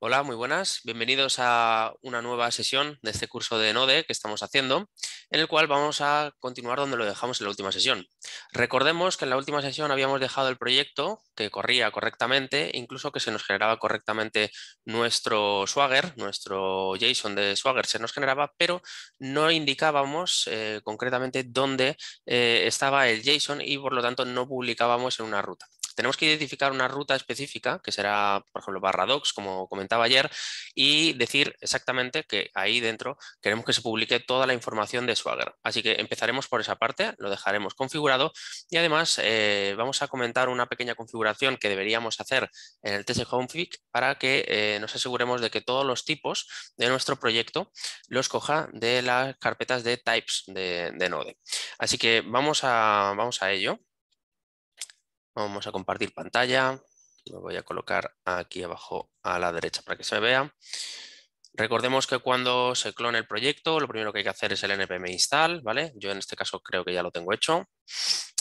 Hola, muy buenas. Bienvenidos a una nueva sesión de este curso de Node que estamos haciendo, en el cual vamos a continuar donde lo dejamos en la última sesión. Recordemos que en la última sesión habíamos dejado el proyecto que corría correctamente, incluso que se nos generaba correctamente nuestro Swagger, nuestro JSON de Swagger se nos generaba, pero no indicábamos eh, concretamente dónde eh, estaba el JSON y por lo tanto no publicábamos en una ruta tenemos que identificar una ruta específica, que será, por ejemplo, barra docs, como comentaba ayer, y decir exactamente que ahí dentro queremos que se publique toda la información de Swagger. Así que empezaremos por esa parte, lo dejaremos configurado y además eh, vamos a comentar una pequeña configuración que deberíamos hacer en el TC HomeFit para que eh, nos aseguremos de que todos los tipos de nuestro proyecto los coja de las carpetas de types de, Node. Así que vamos a, vamos a ello. Vamos a compartir pantalla. Lo voy a colocar aquí abajo a la derecha para que se vea. Recordemos que cuando se clone el proyecto, lo primero que hay que hacer es el npm install, ¿vale? Yo en este caso creo que ya lo tengo hecho,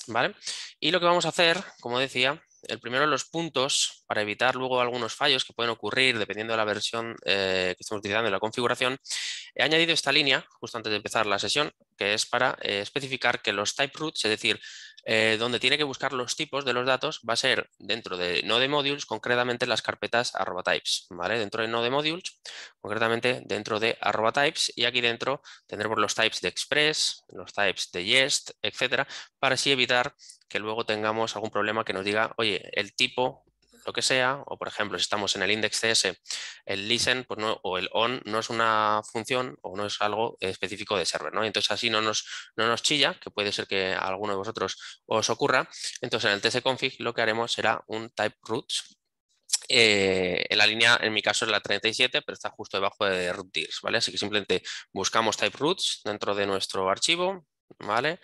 ¿vale? Y lo que vamos a hacer, como decía, el primero los puntos para evitar luego algunos fallos que pueden ocurrir dependiendo de la versión eh, que estemos utilizando y la configuración. He añadido esta línea justo antes de empezar la sesión, que es para eh, especificar que los type roots, es decir, eh, donde tiene que buscar los tipos de los datos, va a ser dentro de Node Modules, concretamente las carpetas arroba types, ¿vale? Dentro de Node Modules, concretamente dentro de arroba types, y aquí dentro tendremos los types de Express, los types de Jest, etcétera, para así evitar que luego tengamos algún problema que nos diga, oye, el tipo lo que sea, o por ejemplo, si estamos en el index.cs, el listen pues o el on no es una función o no es algo específico de server, Entonces así no nos, nos chilla, que puede ser que a alguno de vosotros os ocurra. Entonces en el tsconfig lo que haremos será un type roots eh, en la línea, en mi caso es la 37, pero está justo debajo de root ¿vale? Así que simplemente buscamos type roots dentro de nuestro archivo, ¿vale?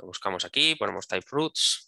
Lo buscamos aquí, ponemos type roots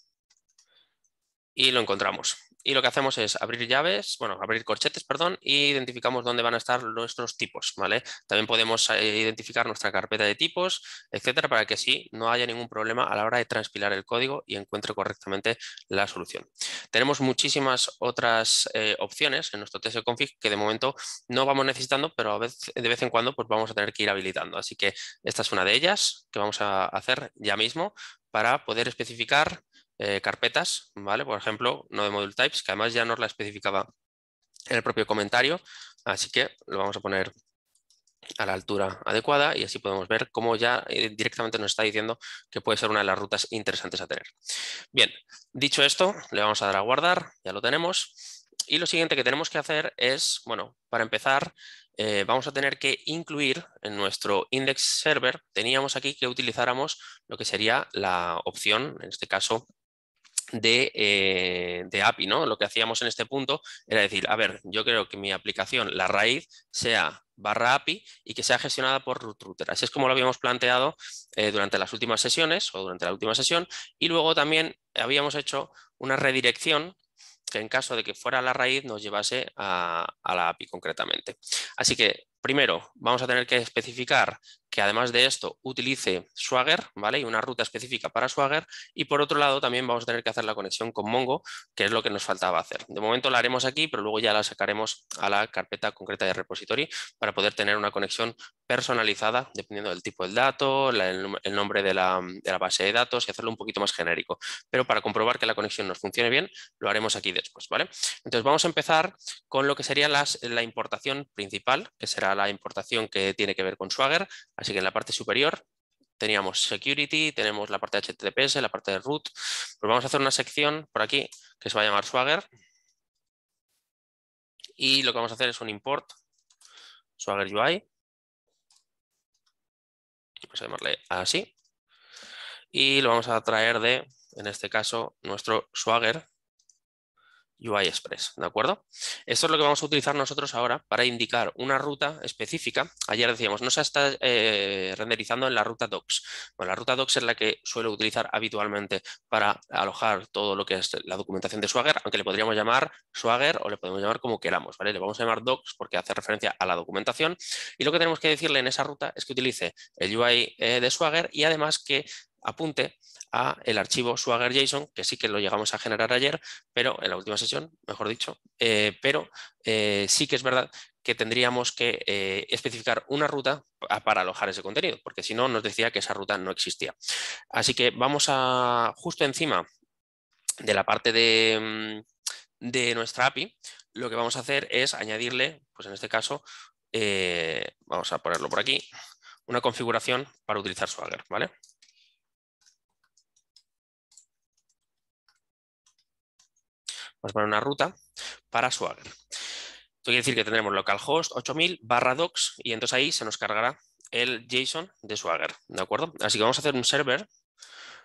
y lo encontramos, y lo que hacemos es abrir llaves, bueno, abrir corchetes, perdón, y identificamos dónde van a estar nuestros tipos, ¿vale? También podemos eh, identificar nuestra carpeta de tipos, etcétera, para que sí, no haya ningún problema a la hora de transpilar el código y encuentre correctamente la solución. Tenemos muchísimas otras eh, opciones en nuestro config que de momento no vamos necesitando, pero de vez en cuando pues vamos a tener que ir habilitando. Así que esta es una de ellas que vamos a hacer ya mismo para poder especificar eh, carpetas, ¿vale? Por ejemplo, no de module types, que además ya nos la especificaba en el propio comentario, así que lo vamos a poner a la altura adecuada y así podemos ver cómo ya eh, directamente nos está diciendo que puede ser una de las rutas interesantes a tener. Bien, dicho esto, le vamos a dar a guardar, ya lo tenemos. Y lo siguiente que tenemos que hacer es, bueno, para empezar, eh, vamos a tener que incluir en nuestro index server, teníamos aquí que utilizáramos lo que sería la opción, en este caso, de, eh, API, ¿no? Lo que hacíamos en este punto era decir, a ver, yo creo que mi aplicación, la raíz, sea barra API y que sea gestionada por root router. Así es como lo habíamos planteado eh, durante las últimas sesiones o durante la última sesión. Y luego también habíamos hecho una redirección que en caso de que fuera la raíz nos llevase a la API concretamente. Así que primero vamos a tener que especificar que además de esto utilice Swagger, ¿vale? Y una ruta específica para Swagger. Y por otro lado, también vamos a tener que hacer la conexión con Mongo, que es lo que nos faltaba hacer. De momento la haremos aquí, pero luego ya la sacaremos a la carpeta concreta de repository para poder tener una conexión personalizada, dependiendo del tipo del dato, el, nombre de la, base de datos y hacerlo un poquito más genérico. Pero para comprobar que la conexión nos funcione bien, lo haremos aquí después, ¿vale? Entonces vamos a empezar con lo que sería la importación principal, que será la importación que tiene que ver con Swagger, Así que en la parte superior teníamos security, tenemos la parte de HTTPS, la parte de root. Pues vamos a hacer una sección por aquí que se va a llamar Swagger. Y lo que vamos a hacer es un import Swagger UI. Vamos a llamarle así. Y lo vamos a traer de, en este caso, nuestro Swagger UI Express, ¿de acuerdo? Esto es lo que vamos a utilizar nosotros ahora para indicar una ruta específica. Ayer decíamos, no se está eh, renderizando en la ruta docs. Bueno, la ruta docs es la que suelo utilizar habitualmente para alojar todo lo que es la documentación de Swagger, aunque le podríamos llamar Swagger o le podemos llamar como queramos, ¿vale? Le vamos a llamar docs porque hace referencia a la documentación y lo que tenemos que decirle en esa ruta es que utilice el UI eh, de Swagger y además que apunte a el archivo Swagger.json, que sí que lo llegamos a generar ayer, pero en la última sesión, mejor dicho, eh, pero eh, sí que es verdad que tendríamos que eh, especificar una ruta para alojar ese contenido, porque si no nos decía que esa ruta no existía. Así que vamos a, justo encima de la parte de, mm, de nuestra API, lo que vamos a hacer es añadirle, pues en este caso, vamos a ponerlo por aquí, una configuración para utilizar Swagger, ¿vale? vamos a poner una ruta para Swagger. Esto quiere decir que tendremos localhost 8000 barra docs y entonces ahí se nos cargará el JSON de Swagger, ¿de acuerdo? Así que vamos a hacer un server,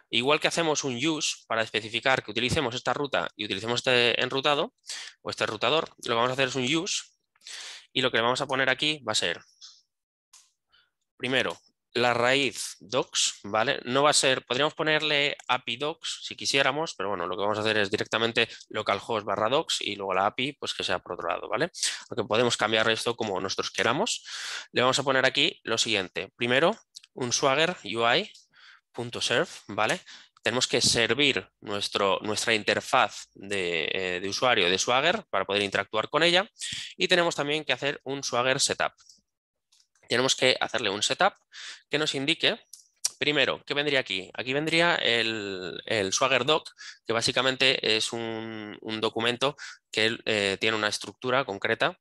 igual que hacemos un use para especificar que utilicemos esta ruta y utilicemos este enrutado o este enrutador, lo que vamos a hacer es un use y lo que le vamos a poner aquí va a ser, primero, la raíz docs, ¿vale? No va a ser, podríamos ponerle API docs si quisiéramos, pero bueno, lo que vamos a hacer es directamente localhost barra docs y luego la API, pues que sea por otro lado, ¿vale? Aunque podemos cambiar esto como nosotros queramos. Le vamos a poner aquí lo siguiente. Primero, un swagger UI.serve, ¿vale? Tenemos que servir nuestro, nuestra interfaz de, eh, de usuario de Swagger para poder interactuar con ella y tenemos también que hacer un Swagger setup, tenemos que hacerle un setup que nos indique primero, ¿qué vendría aquí? Aquí vendría el, el Swagger Doc, que básicamente es un, documento que eh, tiene una estructura concreta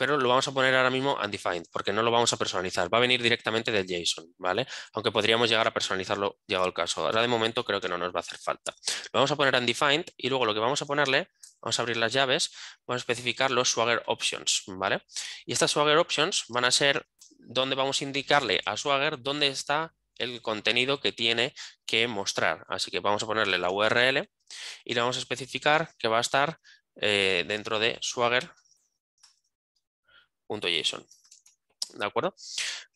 pero lo vamos a poner ahora mismo undefined, porque no lo vamos a personalizar. Va a venir directamente del JSON, ¿vale? Aunque podríamos llegar a personalizarlo llegado el caso. Ahora de momento creo que no nos va a hacer falta. Lo vamos a poner undefined y luego lo que vamos a ponerle, vamos a abrir las llaves, vamos a especificar los Swagger Options, ¿vale? Y estas Swagger Options van a ser donde vamos a indicarle a Swagger dónde está el contenido que tiene que mostrar. Así que vamos a ponerle la URL y le vamos a especificar que va a estar eh, dentro de Swagger .json, ¿De acuerdo?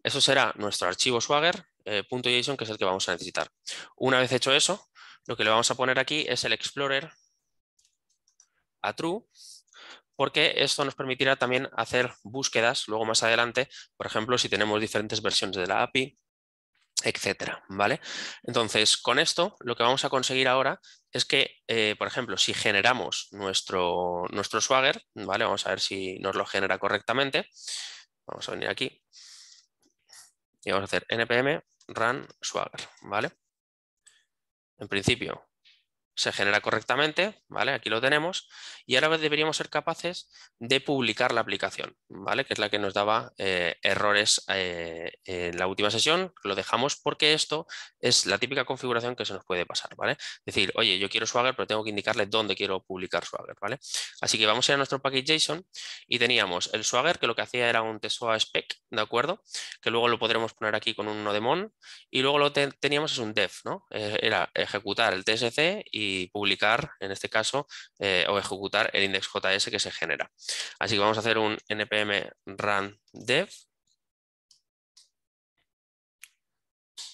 Eso será nuestro archivo swagger.json, eh, que es el que vamos a necesitar. Una vez hecho eso, lo que le vamos a poner aquí es el explorer a true, porque esto nos permitirá también hacer búsquedas luego más adelante, por ejemplo, si tenemos diferentes versiones de la API etcétera, ¿vale? Entonces, con esto lo que vamos a conseguir ahora es que, eh, por ejemplo, si generamos nuestro, nuestro swagger, ¿vale? Vamos a ver si nos lo genera correctamente. Vamos a venir aquí y vamos a hacer npm run swagger, ¿vale? En principio, se genera correctamente, ¿vale? Aquí lo tenemos. Y ahora deberíamos ser capaces de publicar la aplicación, ¿vale? Que es la que nos daba eh, errores eh, en la última sesión. Lo dejamos porque esto es la típica configuración que se nos puede pasar, ¿vale? Decir, oye, yo quiero Swagger, pero tengo que indicarle dónde quiero publicar Swagger, ¿vale? Así que vamos a ir a nuestro package JSON y teníamos el Swagger, que lo que hacía era un TSOA spec, ¿de acuerdo? Que luego lo podremos poner aquí con un nodemon. E y luego lo teníamos es un dev, ¿no? Eh, era ejecutar el TSC y publicar, en este caso, eh, o ejecutar el index JS que se genera. Así que vamos a hacer un npm run dev.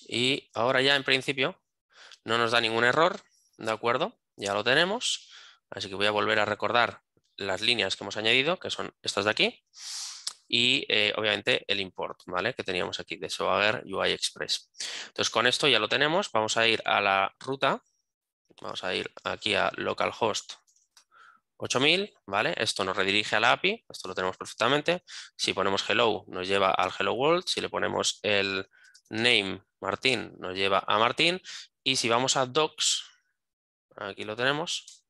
Y ahora ya en principio no nos da ningún error, ¿de acuerdo? Ya lo tenemos. Así que voy a volver a recordar las líneas que hemos añadido, que son estas de aquí, y eh, obviamente el import, ¿vale? Que teníamos aquí de Swagger UI Express. Entonces con esto ya lo tenemos, vamos a ir a la ruta Vamos a ir aquí a localhost 8000, ¿vale? Esto nos redirige a la API, esto lo tenemos perfectamente. Si ponemos hello, nos lleva al hello world. Si le ponemos el name Martín, nos lleva a Martín. Y si vamos a docs, aquí lo tenemos,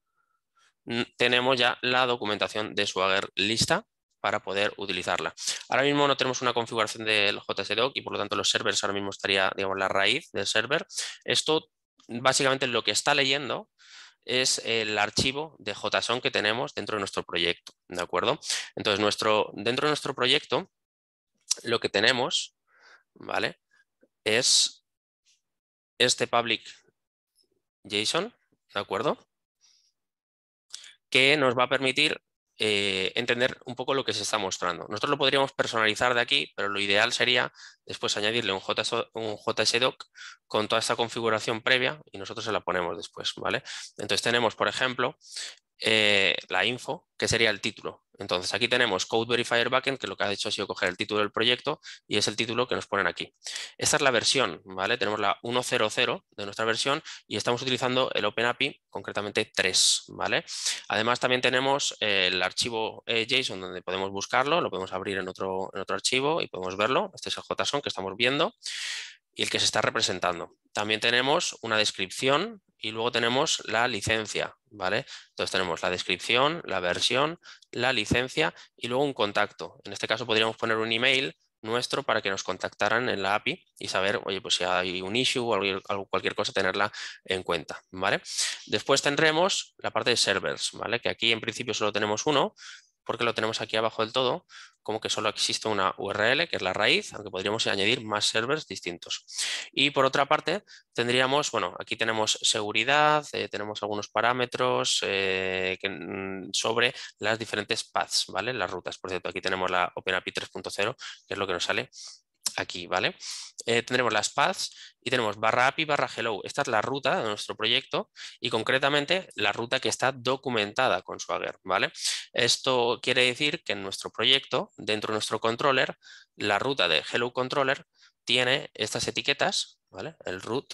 tenemos ya la documentación de Swagger lista para poder utilizarla. Ahora mismo no tenemos una configuración del JSDoc y por lo tanto los servers ahora mismo estaría digamos, la raíz del server. Esto básicamente lo que está leyendo es el archivo de JSON que tenemos dentro de nuestro proyecto, ¿de acuerdo? Entonces, nuestro, dentro de nuestro proyecto, lo que tenemos, ¿vale? Es este public JSON, ¿de acuerdo? Que nos va a permitir eh, entender un poco lo que se está mostrando. Nosotros lo podríamos personalizar de aquí, pero lo ideal sería después añadirle un, JS, un JSDoc con toda esta configuración previa y nosotros se la ponemos después, ¿vale? Entonces tenemos, por ejemplo, eh, la info, que sería el título. Entonces aquí tenemos Code Verifier Backend, que lo que ha hecho ha sido coger el título del proyecto y es el título que nos ponen aquí. Esta es la versión, ¿vale? Tenemos la 1.0.0 de nuestra versión y estamos utilizando el OpenAPI, concretamente 3, ¿vale? Además también tenemos el archivo eh, JSON donde podemos buscarlo, lo podemos abrir en otro, en otro archivo y podemos verlo. Este es el JSON que estamos viendo y el que se está representando. También tenemos una descripción y luego tenemos la licencia, ¿vale? Entonces tenemos la descripción, la versión, la licencia y luego un contacto. En este caso podríamos poner un email nuestro para que nos contactaran en la API y saber, oye, pues si hay un issue o cualquier cosa, tenerla en cuenta, ¿vale? Después tendremos la parte de servers, ¿vale? Que aquí en principio solo tenemos uno, porque lo tenemos aquí abajo del todo, como que solo existe una URL, que es la raíz, aunque podríamos añadir más servers distintos. Y por otra parte, tendríamos, bueno, aquí tenemos seguridad, eh, tenemos algunos parámetros eh, mm, sobre las diferentes paths, ¿vale? Las rutas, por cierto, aquí tenemos la OpenAPI 3.0, que es lo que nos sale aquí, ¿vale? Eh, tendremos las paths y tenemos barra API, barra hello. Esta es la ruta de nuestro proyecto y concretamente la ruta que está documentada con Swagger, ¿vale? Esto quiere decir que en nuestro proyecto, dentro de nuestro controller, la ruta de hello controller tiene estas etiquetas, ¿vale? El root,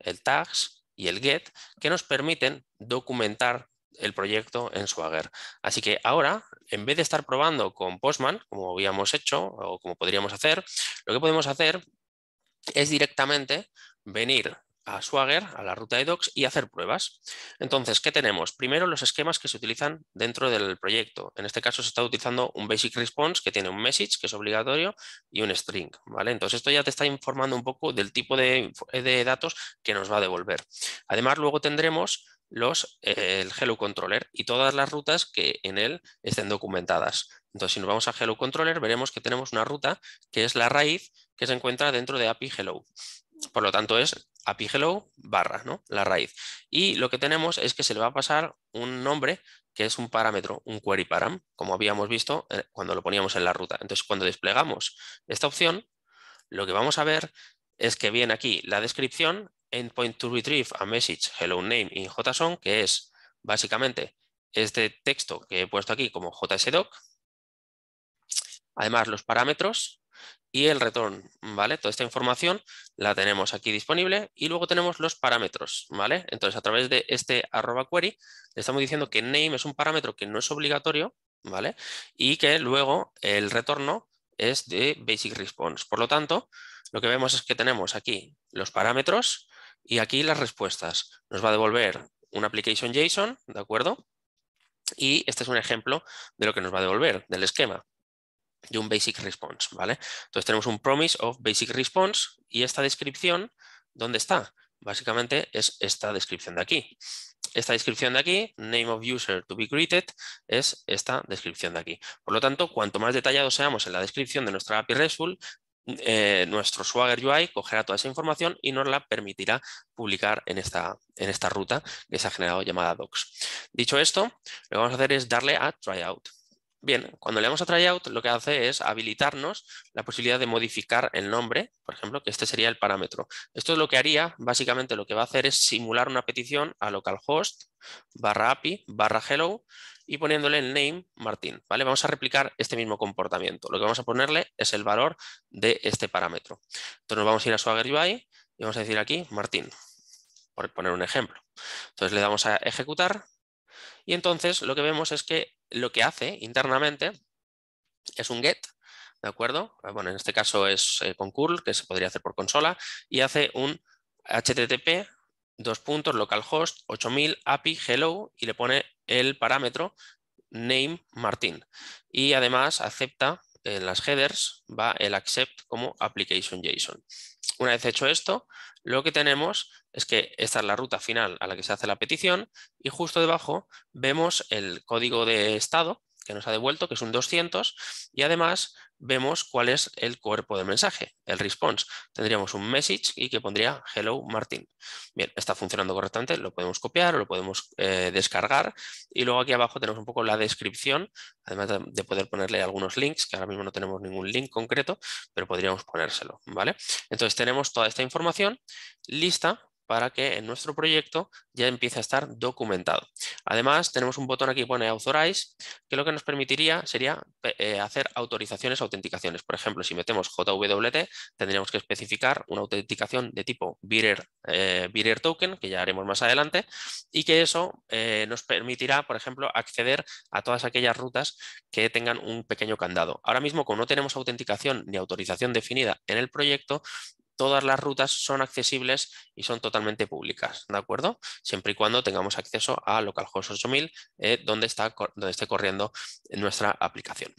el tags y el get, que nos permiten documentar el proyecto en Swagger. Así que ahora, en vez de estar probando con Postman, como habíamos hecho o como podríamos hacer, lo que podemos hacer es directamente venir a Swagger, a la ruta de docs y hacer pruebas. Entonces, ¿qué tenemos? Primero, los esquemas que se utilizan dentro del proyecto. En este caso se está utilizando un basic response que tiene un message, que es obligatorio, y un string. ¿vale? Entonces, esto ya te está informando un poco del tipo de, de datos que nos va a devolver. Además, luego tendremos los, eh, el Hello Controller y todas las rutas que en él estén documentadas. Entonces, si nos vamos a Hello Controller, veremos que tenemos una ruta que es la raíz que se encuentra dentro de API Hello. Por lo tanto, es API Hello barra, ¿no? La raíz. Y lo que tenemos es que se le va a pasar un nombre que es un parámetro, un query param, como habíamos visto eh, cuando lo poníamos en la ruta. Entonces, cuando desplegamos esta opción, lo que vamos a ver es que viene aquí la descripción endpoint to retrieve a message hello name in JSON, que es básicamente este texto que he puesto aquí como JSDoc. Además, los parámetros y el retorno. ¿vale? Toda esta información la tenemos aquí disponible y luego tenemos los parámetros, ¿vale? Entonces, a través de este arroba query, le estamos diciendo que name es un parámetro que no es obligatorio, ¿vale? Y que luego el retorno es de basic response. Por lo tanto, lo que vemos es que tenemos aquí los parámetros, y aquí las respuestas. Nos va a devolver un application JSON, ¿de acuerdo? Y este es un ejemplo de lo que nos va a devolver, del esquema de un basic response, ¿vale? Entonces tenemos un promise of basic response y esta descripción, ¿dónde está? Básicamente es esta descripción de aquí. Esta descripción de aquí, name of user to be greeted, es esta descripción de aquí. Por lo tanto, cuanto más detallados seamos en la descripción de nuestra API RESTful, eh, nuestro Swagger UI cogerá toda esa información y nos la permitirá publicar en esta, en esta ruta que se ha generado llamada docs. Dicho esto, lo que vamos a hacer es darle a tryout. Bien, cuando le damos a tryout lo que hace es habilitarnos la posibilidad de modificar el nombre, por ejemplo, que este sería el parámetro. Esto es lo que haría, básicamente lo que va a hacer es simular una petición a localhost barra API barra hello y poniéndole el name Martín. ¿vale? Vamos a replicar este mismo comportamiento. Lo que vamos a ponerle es el valor de este parámetro. Entonces nos vamos a ir a Swagger UI y vamos a decir aquí Martín, por poner un ejemplo. Entonces le damos a ejecutar y entonces lo que vemos es que lo que hace internamente es un get, ¿de acuerdo? Ah, bueno, en este caso es eh, con curl, que se podría hacer por consola, y hace un http dos puntos, localhost, 8000, API, hello, y le pone el parámetro name Martín. Y además acepta en eh, las headers, va el accept como application JSON. Una vez hecho esto, lo que tenemos es que esta es la ruta final a la que se hace la petición y justo debajo vemos el código de estado que nos ha devuelto, que es un 200, y además vemos cuál es el cuerpo del mensaje, el response. Tendríamos un message y que pondría hello Martín. Bien, está funcionando correctamente, lo podemos copiar, o lo podemos eh, descargar y luego aquí abajo tenemos un poco la descripción, además de poder ponerle algunos links, que ahora mismo no tenemos ningún link concreto, pero podríamos ponérselo, ¿vale? Entonces tenemos toda esta información lista para que en nuestro proyecto ya empiece a estar documentado. Además, tenemos un botón aquí que pone Authorize, que lo que nos permitiría sería eh, hacer autorizaciones autenticaciones. Por ejemplo, si metemos JWT, tendríamos que especificar una autenticación de tipo eh, Bearer, Token, que ya haremos más adelante, y que eso eh, nos permitirá, por ejemplo, acceder a todas aquellas rutas que tengan un pequeño candado. Ahora mismo, como no tenemos autenticación ni autorización definida en el proyecto, todas las rutas son accesibles y son totalmente públicas, ¿de acuerdo? Siempre y cuando tengamos acceso a localhost 8000, eh, donde, está, esté corriendo nuestra aplicación.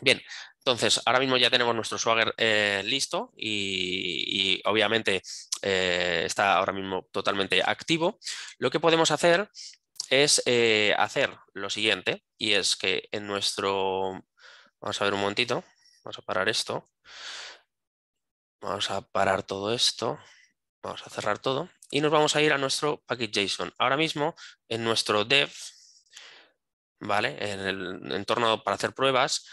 Bien, entonces ahora mismo ya tenemos nuestro Swagger eh, listo y, obviamente eh, está ahora mismo totalmente activo. Lo que podemos hacer es hacer lo siguiente y es que en nuestro... Vamos a ver un momentito, vamos a parar esto. Vamos a parar todo esto. Vamos a cerrar todo. Y nos vamos a ir a nuestro JSON. Ahora mismo en nuestro dev, ¿vale? En el entorno para hacer pruebas,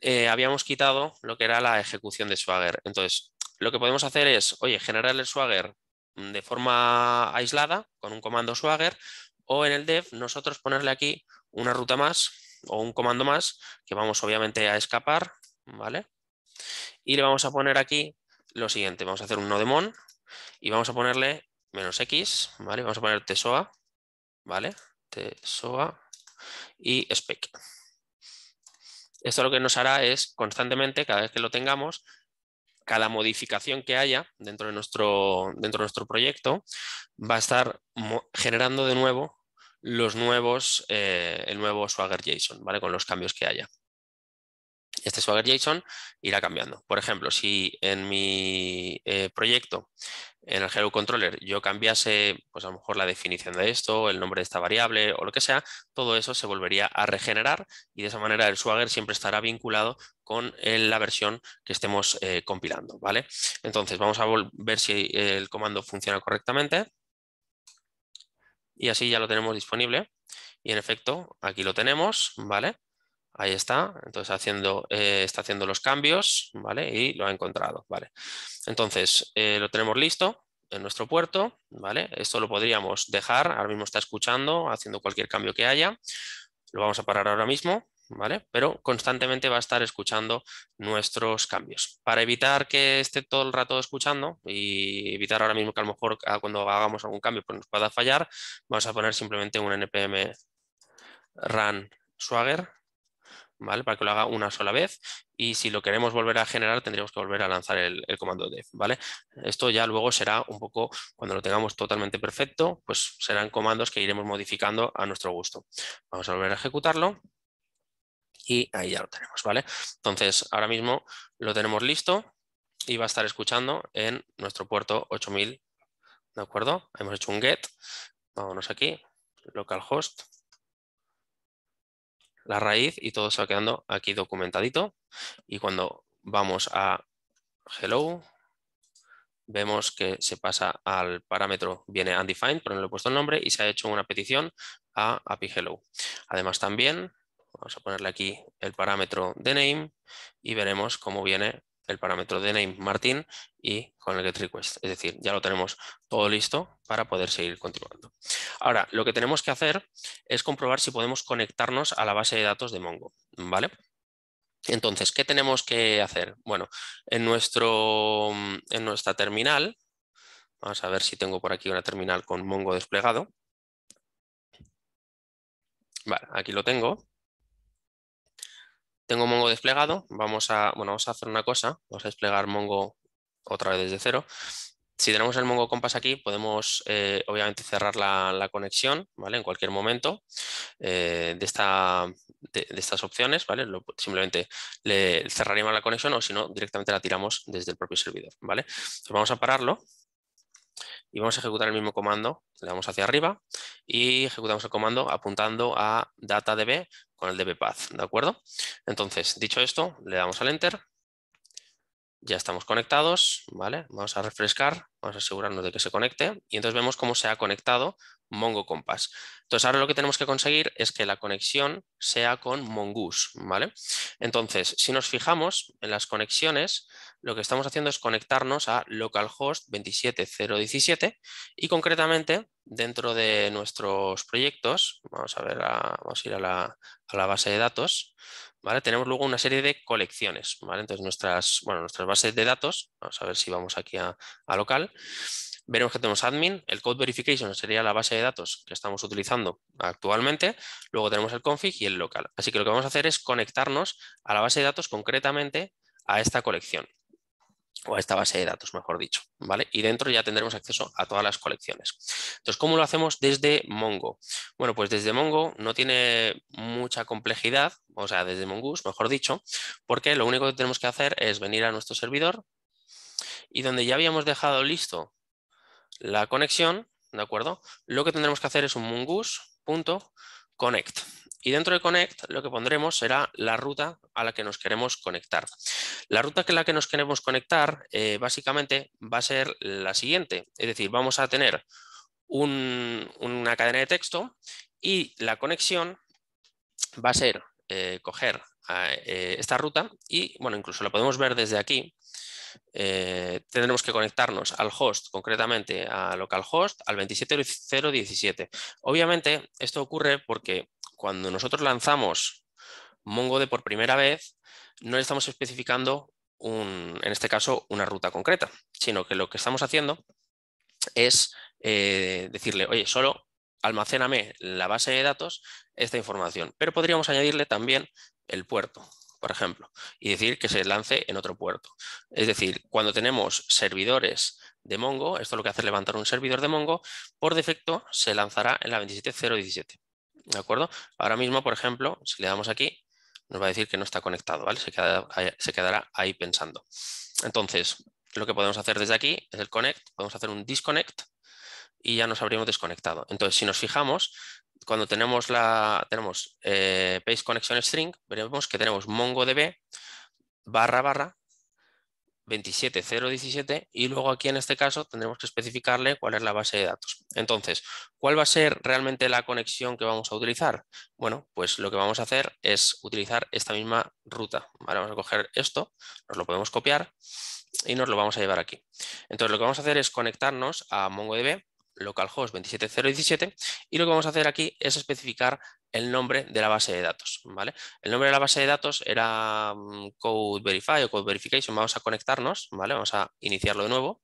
eh, habíamos quitado lo que era la ejecución de Swagger. Entonces, lo que podemos hacer es, oye, generar el Swagger mm, de forma aislada con un comando Swagger o en el dev nosotros ponerle aquí una ruta más o un comando más que vamos obviamente a escapar, ¿vale? Y le vamos a poner aquí lo siguiente, vamos a hacer un nodemon y vamos a ponerle menos x, Vamos a poner tesoa, ¿vale? y spec. Esto lo que nos hará es constantemente, cada vez que lo tengamos, cada modificación que haya dentro de nuestro, dentro de nuestro proyecto va a estar generando de nuevo los nuevos, eh, el nuevo Swagger JSON, ¿vale? Con los cambios que haya este Swagger JSON irá cambiando. Por ejemplo, si en mi eh, proyecto, en el Hello Controller, yo cambiase, pues a lo mejor la definición de esto, el nombre de esta variable o lo que sea, todo eso se volvería a regenerar y de esa manera el Swagger siempre estará vinculado con eh, la versión que estemos eh, compilando, ¿vale? Entonces, vamos a ver si el comando funciona correctamente y así ya lo tenemos disponible. Y en efecto, aquí lo tenemos, ¿vale? Ahí está, entonces eh, está haciendo los cambios, ¿vale? Y lo ha encontrado, ¿vale? Entonces, eh, lo tenemos listo en nuestro puerto, ¿vale? Esto lo podríamos dejar, ahora mismo está escuchando, haciendo cualquier cambio que haya. Lo vamos a parar ahora mismo, ¿vale? Pero constantemente va a estar escuchando nuestros cambios. Para evitar que esté todo el rato escuchando y evitar ahora mismo que a lo mejor ah, cuando hagamos algún cambio pues nos pueda fallar, vamos a poner simplemente un npm run swagger para que lo haga una sola vez y si lo queremos volver a generar tendríamos que volver a lanzar el, comando def, ¿vale? Esto ya luego será un poco, cuando lo tengamos totalmente perfecto, pues serán comandos que iremos modificando a nuestro gusto. Vamos a volver a ejecutarlo y ahí ya lo tenemos, ¿vale? Entonces ahora mismo lo tenemos listo y va a estar escuchando en nuestro puerto 8000, ¿de acuerdo? Hemos hecho un get, vámonos aquí, localhost, la raíz y todo se quedando aquí documentadito. Y cuando vamos a hello, vemos que se pasa al parámetro, viene undefined, pero no le he puesto el nombre, y se ha hecho una petición a API hello. Además también, vamos a ponerle aquí el parámetro de name y veremos cómo viene el parámetro de name Martín y con el getRequest. Es decir, ya lo tenemos todo listo para poder seguir continuando. Ahora, lo que tenemos que hacer es comprobar si podemos conectarnos a la base de datos de Mongo. ¿vale? Entonces, ¿qué tenemos que hacer? Bueno, en, nuestro, en nuestra terminal, vamos a ver si tengo por aquí una terminal con Mongo desplegado. Vale, aquí lo tengo. Tengo Mongo desplegado. Vamos a, bueno, vamos a hacer una cosa. Vamos a desplegar Mongo otra vez desde cero. Si tenemos el Mongo Compass aquí, podemos eh, obviamente cerrar la, conexión ¿vale? en cualquier momento eh, de, esta, de, estas opciones. ¿vale? simplemente le cerraríamos la conexión o si no, directamente la tiramos desde el propio servidor. ¿vale? vamos a pararlo y vamos a ejecutar el mismo comando. Le damos hacia arriba y ejecutamos el comando apuntando a DataDB con el dbpath, ¿de acuerdo? Entonces, dicho esto, le damos al enter. Ya estamos conectados, ¿vale? Vamos a refrescar, vamos a asegurarnos de que se conecte y entonces vemos cómo se ha conectado Mongo Compass. Entonces, ahora lo que tenemos que conseguir es que la conexión sea con Mongoose, ¿vale? Entonces, si nos fijamos en las conexiones, lo que estamos haciendo es conectarnos a localhost 27017 y concretamente dentro de nuestros proyectos, vamos a ver, vamos a ir a la, base de datos, ¿vale? Tenemos luego una serie de colecciones, ¿vale? Entonces, nuestras, bueno, nuestras bases de datos, vamos a ver si vamos aquí a local, veremos que tenemos admin, el code verification sería la base de datos que estamos utilizando actualmente, luego tenemos el config y el local. Así que lo que vamos a hacer es conectarnos a la base de datos concretamente a esta colección o a esta base de datos, mejor dicho, ¿vale? Y dentro ya tendremos acceso a todas las colecciones. Entonces, ¿cómo lo hacemos desde Mongo? Bueno, pues desde Mongo no tiene mucha complejidad, o sea, desde Mongoose, mejor dicho, porque lo único que tenemos que hacer es venir a nuestro servidor y donde ya habíamos dejado listo la conexión, ¿de acuerdo? Lo que tendremos que hacer es un mongoose.connect. Y dentro de connect lo que pondremos será la ruta a la que nos queremos conectar. La ruta a la que nos queremos conectar eh, básicamente va a ser la siguiente. Es decir, vamos a tener una cadena de texto y la conexión va a ser eh, coger eh, esta ruta y, bueno, incluso la podemos ver desde aquí. Eh, tendremos que conectarnos al host, concretamente a localhost, al 27017. Obviamente, esto ocurre porque cuando nosotros lanzamos MongoDB por primera vez, no le estamos especificando, un, en este caso, una ruta concreta, sino que lo que estamos haciendo es eh, decirle, oye, solo almacéname la base de datos esta información, pero podríamos añadirle también el puerto, por ejemplo, y decir que se lance en otro puerto. Es decir, cuando tenemos servidores de Mongo, esto lo que hace es levantar un servidor de Mongo, por defecto se lanzará en la 27017. ¿De acuerdo? Ahora mismo, por ejemplo, si le damos aquí, nos va a decir que no está conectado, ¿vale? Se, se quedará ahí pensando. Entonces, lo que podemos hacer desde aquí es el connect, podemos hacer un disconnect y ya nos habríamos desconectado. Entonces, si nos fijamos, cuando tenemos, la, tenemos eh, connection string, veremos que tenemos mongodb barra barra 27017 y luego aquí en este caso tendremos que especificarle cuál es la base de datos. Entonces, ¿cuál va a ser realmente la conexión que vamos a utilizar? Bueno, pues lo que vamos a hacer es utilizar esta misma ruta. vamos a coger esto, nos lo podemos copiar y nos lo vamos a llevar aquí. Entonces, lo que vamos a hacer es conectarnos a MongoDB localhost 27017 y lo que vamos a hacer aquí es especificar el nombre de la base de datos. ¿vale? El nombre de la base de datos era mm, code verify o code verification. Vamos a conectarnos, ¿vale? vamos a iniciarlo de nuevo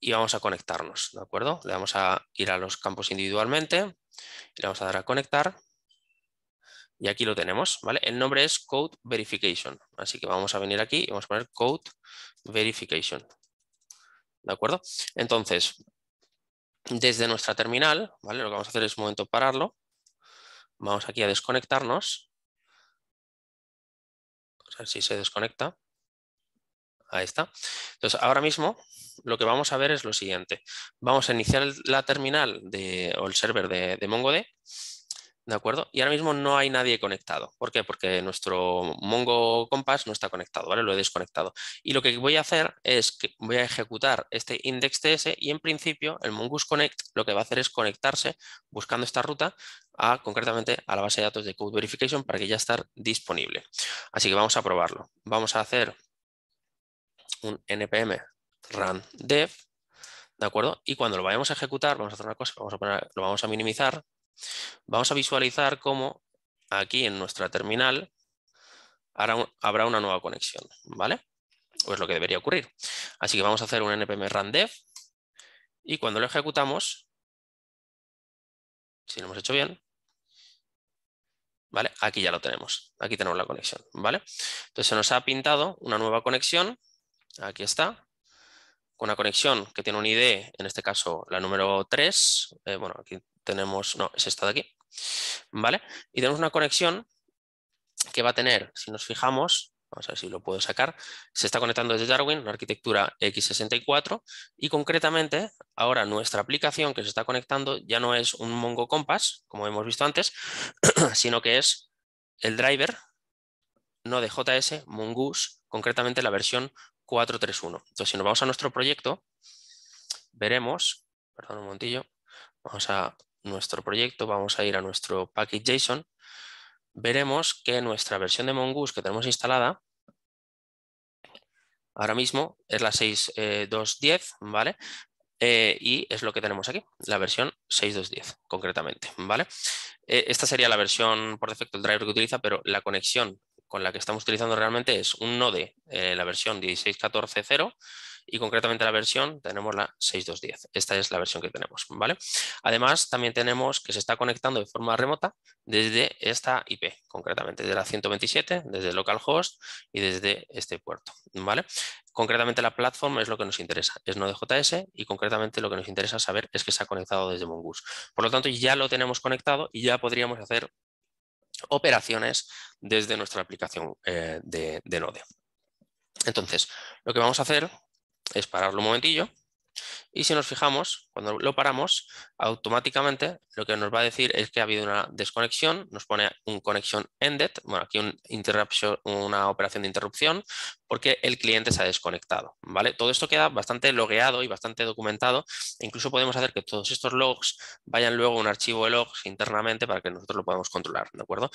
y vamos a conectarnos. ¿de acuerdo? Le vamos a ir a los campos individualmente, le vamos a dar a conectar y aquí lo tenemos. ¿vale? El nombre es code verification. Así que vamos a venir aquí y vamos a poner code verification. ¿De acuerdo? Entonces, desde nuestra terminal, ¿vale? Lo que vamos a hacer es un momento pararlo. Vamos aquí a desconectarnos. a ver si se desconecta. Ahí está. Entonces, ahora mismo lo que vamos a ver es lo siguiente. Vamos a iniciar la terminal de, o el server de, de MongoDB ¿De acuerdo? Y ahora mismo no hay nadie conectado. ¿Por qué? Porque nuestro Mongo Compass no está conectado, ¿vale? Lo he desconectado. Y lo que voy a hacer es que voy a ejecutar este index.ts y en principio el Mongoose Connect lo que va a hacer es conectarse buscando esta ruta a, concretamente a la base de datos de Code Verification para que ya esté disponible. Así que vamos a probarlo. Vamos a hacer un npm run dev, ¿de acuerdo? Y cuando lo vayamos a ejecutar, vamos a hacer una cosa, vamos a lo vamos a minimizar Vamos a visualizar cómo aquí en nuestra terminal habrá una nueva conexión, ¿vale? Pues lo que debería ocurrir. Así que vamos a hacer un npm dev y cuando lo ejecutamos, si lo hemos hecho bien, ¿vale? Aquí ya lo tenemos, aquí tenemos la conexión, ¿vale? Entonces se nos ha pintado una nueva conexión, aquí está, con una conexión que tiene un ID, e, en este caso la número 3, eh, bueno, aquí tenemos, no, es esta de aquí, ¿vale? Y tenemos una conexión que va a tener, si nos fijamos, vamos a ver si lo puedo sacar, se está conectando desde Darwin, la arquitectura x64, y concretamente ahora nuestra aplicación que se está conectando ya no es un Mongo Compass, como hemos visto antes, sino que es el driver, no de JS, Mongoose, concretamente la versión 4.3.1. Entonces, si nos vamos a nuestro proyecto, veremos, perdón un montillo vamos a nuestro proyecto, vamos a ir a nuestro package.json, veremos que nuestra versión de Mongoose que tenemos instalada ahora mismo es la 6.2.10, eh, ¿vale? Eh, y es lo que tenemos aquí, la versión 6.2.10 concretamente, ¿vale? Eh, esta sería la versión por defecto, el driver que utiliza, pero la conexión con la que estamos utilizando realmente es un node, la versión 16.14.0, y concretamente la versión tenemos la 6.2.10. Esta es la versión que tenemos, ¿vale? Además, también tenemos que se está conectando de forma remota desde esta IP, concretamente desde la 127, desde localhost y desde este puerto, ¿vale? Concretamente la plataforma es lo que nos interesa, es Node.js y concretamente lo que nos interesa saber es que se ha conectado desde Mongoose. Por lo tanto, ya lo tenemos conectado y ya podríamos hacer operaciones desde nuestra aplicación eh, de Node. Entonces, lo que vamos a hacer es pararlo un momentillo. Y si nos fijamos, cuando lo paramos, automáticamente lo que nos va a decir es que ha habido una desconexión, nos pone un connection ended, bueno, aquí un una operación de interrupción, porque el cliente se ha desconectado, ¿vale? Todo esto queda bastante logueado y bastante documentado, incluso podemos hacer que todos estos logs vayan luego a un archivo de logs internamente para que nosotros lo podamos controlar, ¿de acuerdo?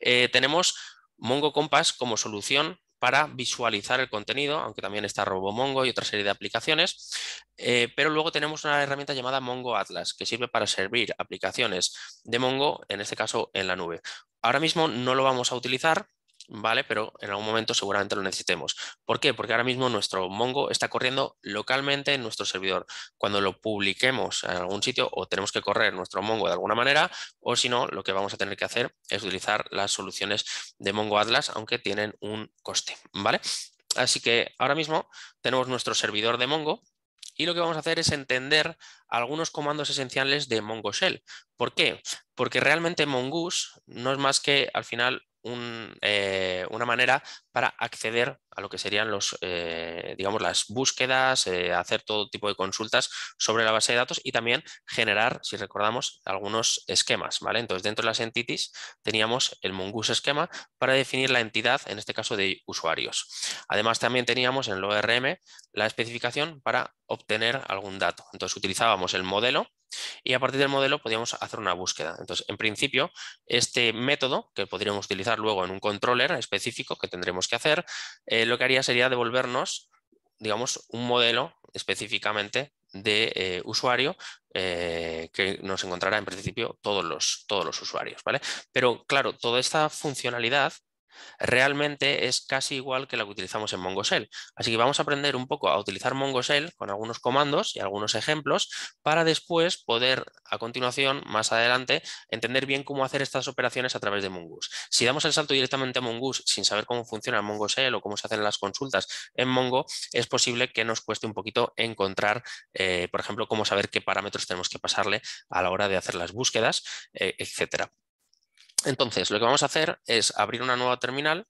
Eh, tenemos Mongo Compass como solución para visualizar el contenido, aunque también está RoboMongo y otra serie de aplicaciones. Eh, pero luego tenemos una herramienta llamada Mongo Atlas, que sirve para servir aplicaciones de Mongo, en este caso en la nube. Ahora mismo no lo vamos a utilizar ¿vale? Pero en algún momento seguramente lo necesitemos. ¿Por qué? Porque ahora mismo nuestro Mongo está corriendo localmente en nuestro servidor. Cuando lo publiquemos en algún sitio o tenemos que correr nuestro Mongo de alguna manera o si no, lo que vamos a tener que hacer es utilizar las soluciones de Mongo Atlas, aunque tienen un coste, ¿vale? Así que ahora mismo tenemos nuestro servidor de Mongo y lo que vamos a hacer es entender algunos comandos esenciales de Mongo Shell. ¿Por qué? Porque realmente Mongoose no es más que al final eh, una manera para acceder a lo que serían los, eh, digamos, las búsquedas, eh, hacer todo tipo de consultas sobre la base de datos y también generar, si recordamos, algunos esquemas. ¿vale? Entonces, dentro de las entities teníamos el Mongoose esquema para definir la entidad, en este caso, de usuarios. Además, también teníamos en el ORM la especificación para obtener algún dato. Entonces, utilizábamos el modelo y a partir del modelo podríamos hacer una búsqueda. Entonces, en principio, este método, que podríamos utilizar luego en un controller específico que tendremos que hacer, eh, lo que haría sería devolvernos, digamos, un modelo específicamente de eh, usuario eh, que nos encontrará en principio todos los, todos los usuarios. ¿vale? Pero claro, toda esta funcionalidad realmente es casi igual que la que utilizamos en MongoSell. Así que vamos a aprender un poco a utilizar MongoSell con algunos comandos y algunos ejemplos para después poder, a continuación, más adelante, entender bien cómo hacer estas operaciones a través de Mongoose. Si damos el salto directamente a Mongoose sin saber cómo funciona MongoSell o cómo se hacen las consultas en Mongo, es posible que nos cueste un poquito encontrar, eh, por ejemplo, cómo saber qué parámetros tenemos que pasarle a la hora de hacer las búsquedas, etc. Eh, etcétera. Entonces, lo que vamos a hacer es abrir una nueva terminal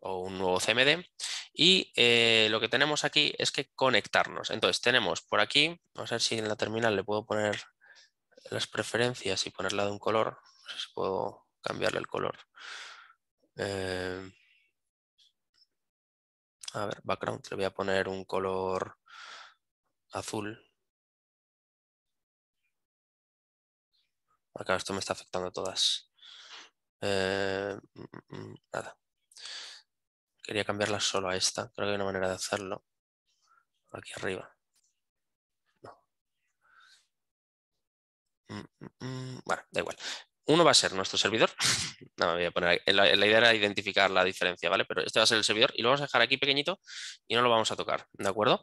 o un nuevo CMD y eh, lo que tenemos aquí es que conectarnos. Entonces, tenemos por aquí, vamos a ver si en la terminal le puedo poner las preferencias y ponerla de un color. No sé si puedo cambiarle el color. Eh, a ver, background, le voy a poner un color azul acá esto me está afectando a todas. Eh, mm, mm, nada. Quería cambiarla solo a esta. Creo que hay una manera de hacerlo. Aquí arriba. No. Mm, bueno, da igual. Uno va a ser nuestro servidor. no, voy a poner la, la, idea era identificar la diferencia, ¿vale? Pero este va a ser el servidor y lo vamos a dejar aquí pequeñito y no lo vamos a tocar, ¿de acuerdo?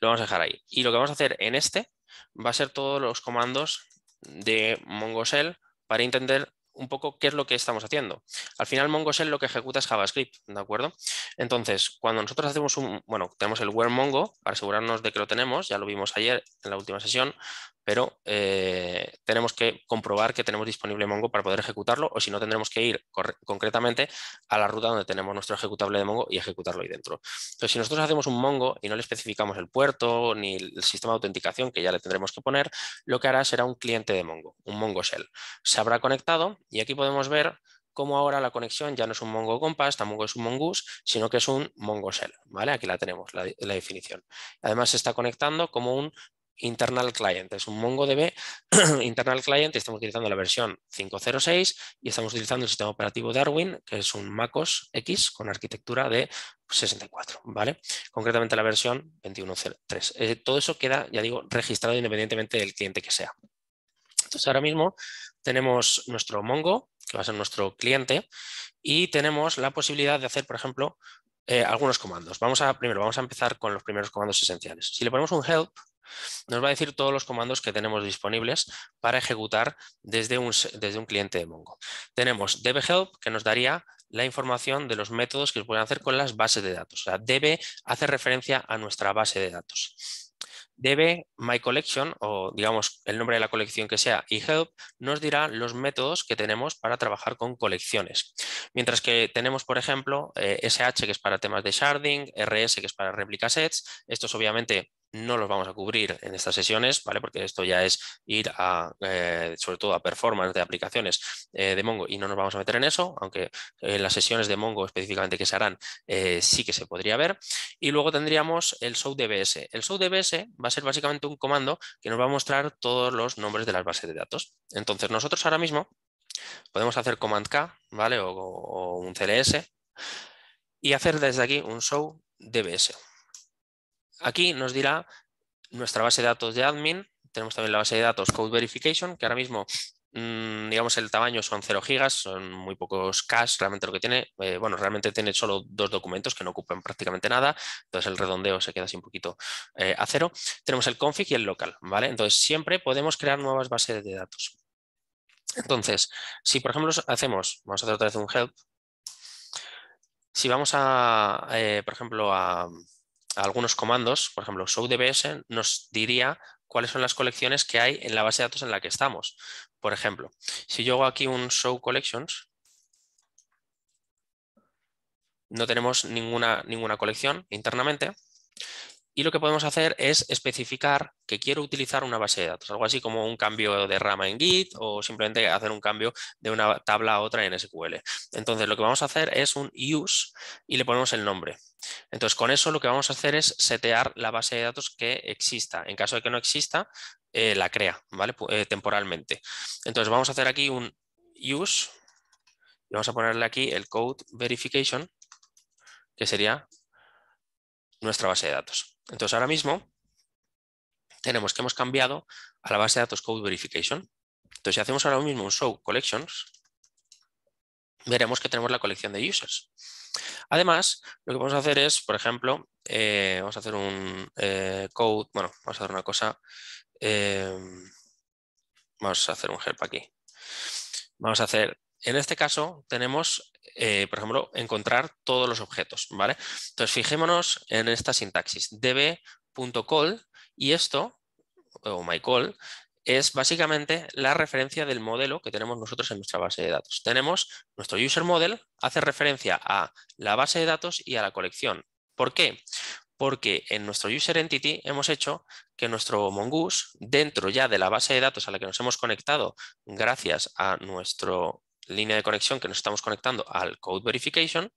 Lo vamos a dejar ahí. Y lo que vamos a hacer en este va a ser todos los comandos de MongoSell para entender un poco qué es lo que estamos haciendo. Al final MongoShell lo que ejecuta es JavaScript, ¿de acuerdo? Entonces, cuando nosotros hacemos un, bueno, tenemos el where Mongo para asegurarnos de que lo tenemos, ya lo vimos ayer en la última sesión, pero eh, tenemos que comprobar que tenemos disponible Mongo para poder ejecutarlo o si no tendremos que ir concretamente a la ruta donde tenemos nuestro ejecutable de Mongo y ejecutarlo ahí dentro. Entonces, si nosotros hacemos un Mongo y no le especificamos el puerto ni el sistema de autenticación que ya le tendremos que poner, lo que hará será un cliente de Mongo, un Mongo Se habrá conectado y aquí podemos ver cómo ahora la conexión ya no es un Mongo Compass, tampoco es un Mongoose, sino que es un Mongo ¿vale? Aquí la tenemos, la, definición. Además se está conectando como un internal client, es un MongoDB internal client, estamos utilizando la versión 5.06 y estamos utilizando el sistema operativo Darwin, que es un MacOS X con arquitectura de 64, ¿vale? Concretamente la versión 21.03. Eh, todo eso queda, ya digo, registrado independientemente del cliente que sea. Entonces ahora mismo tenemos nuestro Mongo, que va a ser nuestro cliente, y tenemos la posibilidad de hacer, por ejemplo, eh, algunos comandos. Vamos a, primero, vamos a empezar con los primeros comandos esenciales. Si le ponemos un help, nos va a decir todos los comandos que tenemos disponibles para ejecutar desde un, cliente de Mongo. Tenemos help, que nos daría la información de los métodos que se pueden hacer con las bases de datos. O sea, debe hace referencia a nuestra base de datos debe my collection o digamos el nombre de la colección que sea y help nos dirá los métodos que tenemos para trabajar con colecciones. Mientras que tenemos, por ejemplo, SH eh, que es para temas de sharding, RS que es para réplica sets, estos obviamente no los vamos a cubrir en estas sesiones, ¿vale? Porque esto ya es ir a, eh, sobre todo a performance de aplicaciones eh, de Mongo y no nos vamos a meter en eso, aunque en eh, las sesiones de Mongo específicamente que se harán sí que se podría ver. Y luego tendríamos el show DBS. El show DBS va a ser básicamente un comando que nos va a mostrar todos los nombres de las bases de datos. Entonces nosotros ahora mismo podemos hacer command K, ¿vale? O, un CLS y hacer desde aquí un show DBS aquí nos dirá nuestra base de datos de admin, tenemos también la base de datos Code Verification, que ahora mismo mm, digamos, el tamaño son 0 gigas, son muy pocos cash, realmente lo que tiene, eh, bueno, realmente tiene solo dos documentos que no ocupan prácticamente nada, entonces el redondeo se queda así un poquito eh, a cero. Tenemos el config y el local, ¿vale? Entonces siempre podemos crear nuevas bases de datos. Entonces, si por ejemplo hacemos, vamos a hacer otra vez un help, si vamos a, eh, por ejemplo, a, algunos comandos, por ejemplo, show DBS nos diría cuáles son las colecciones que hay en la base de datos en la que estamos. Por ejemplo, si yo hago aquí un show collections, no tenemos ninguna, ninguna colección internamente, y lo que podemos hacer es especificar que quiero utilizar una base de datos, algo así como un cambio de rama en Git o simplemente hacer un cambio de una tabla a otra en SQL. Entonces lo que vamos a hacer es un use y le ponemos el nombre. Entonces con eso lo que vamos a hacer es setear la base de datos que exista. En caso de que no exista, eh, la crea eh, temporalmente. Entonces vamos a hacer aquí un use y vamos a ponerle aquí el code verification que sería nuestra base de datos. Entonces ahora mismo tenemos que hemos cambiado a la base de datos Code Verification. Entonces si hacemos ahora mismo un show collections, veremos que tenemos la colección de users. Además, lo que vamos a hacer es, por ejemplo, eh, vamos a hacer un eh, code, bueno, vamos a hacer una cosa, eh, vamos a hacer un help aquí. Vamos a hacer en este caso tenemos, eh, por ejemplo, encontrar todos los objetos, ¿vale? Entonces, fijémonos en esta sintaxis, db.call, y esto, o myCall, es básicamente la referencia del modelo que tenemos nosotros en nuestra base de datos. Tenemos nuestro user model, hace referencia a la base de datos y a la colección. ¿Por qué? Porque en nuestro user entity hemos hecho que nuestro mongoose, dentro ya de la base de datos a la que nos hemos conectado gracias a nuestro línea de conexión que nos estamos conectando al code verification,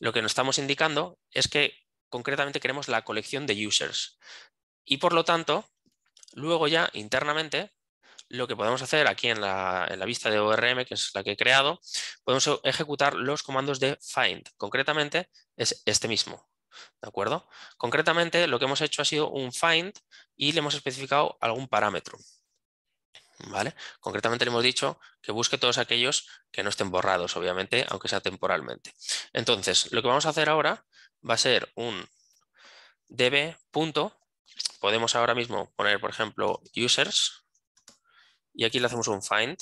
lo que nos estamos indicando es que concretamente queremos la colección de users. Y por lo tanto, luego ya internamente, lo que podemos hacer aquí en la, vista de ORM, que es la que he creado, podemos ejecutar los comandos de find. Concretamente es este mismo, ¿De acuerdo? Concretamente, lo que hemos hecho ha sido un find y le hemos especificado algún parámetro. Concretamente le hemos dicho que busque todos aquellos que no estén borrados, obviamente, aunque sea temporalmente. Entonces, lo que vamos a hacer ahora va a ser un db. Podemos ahora mismo poner, por ejemplo, users, y aquí le hacemos un find,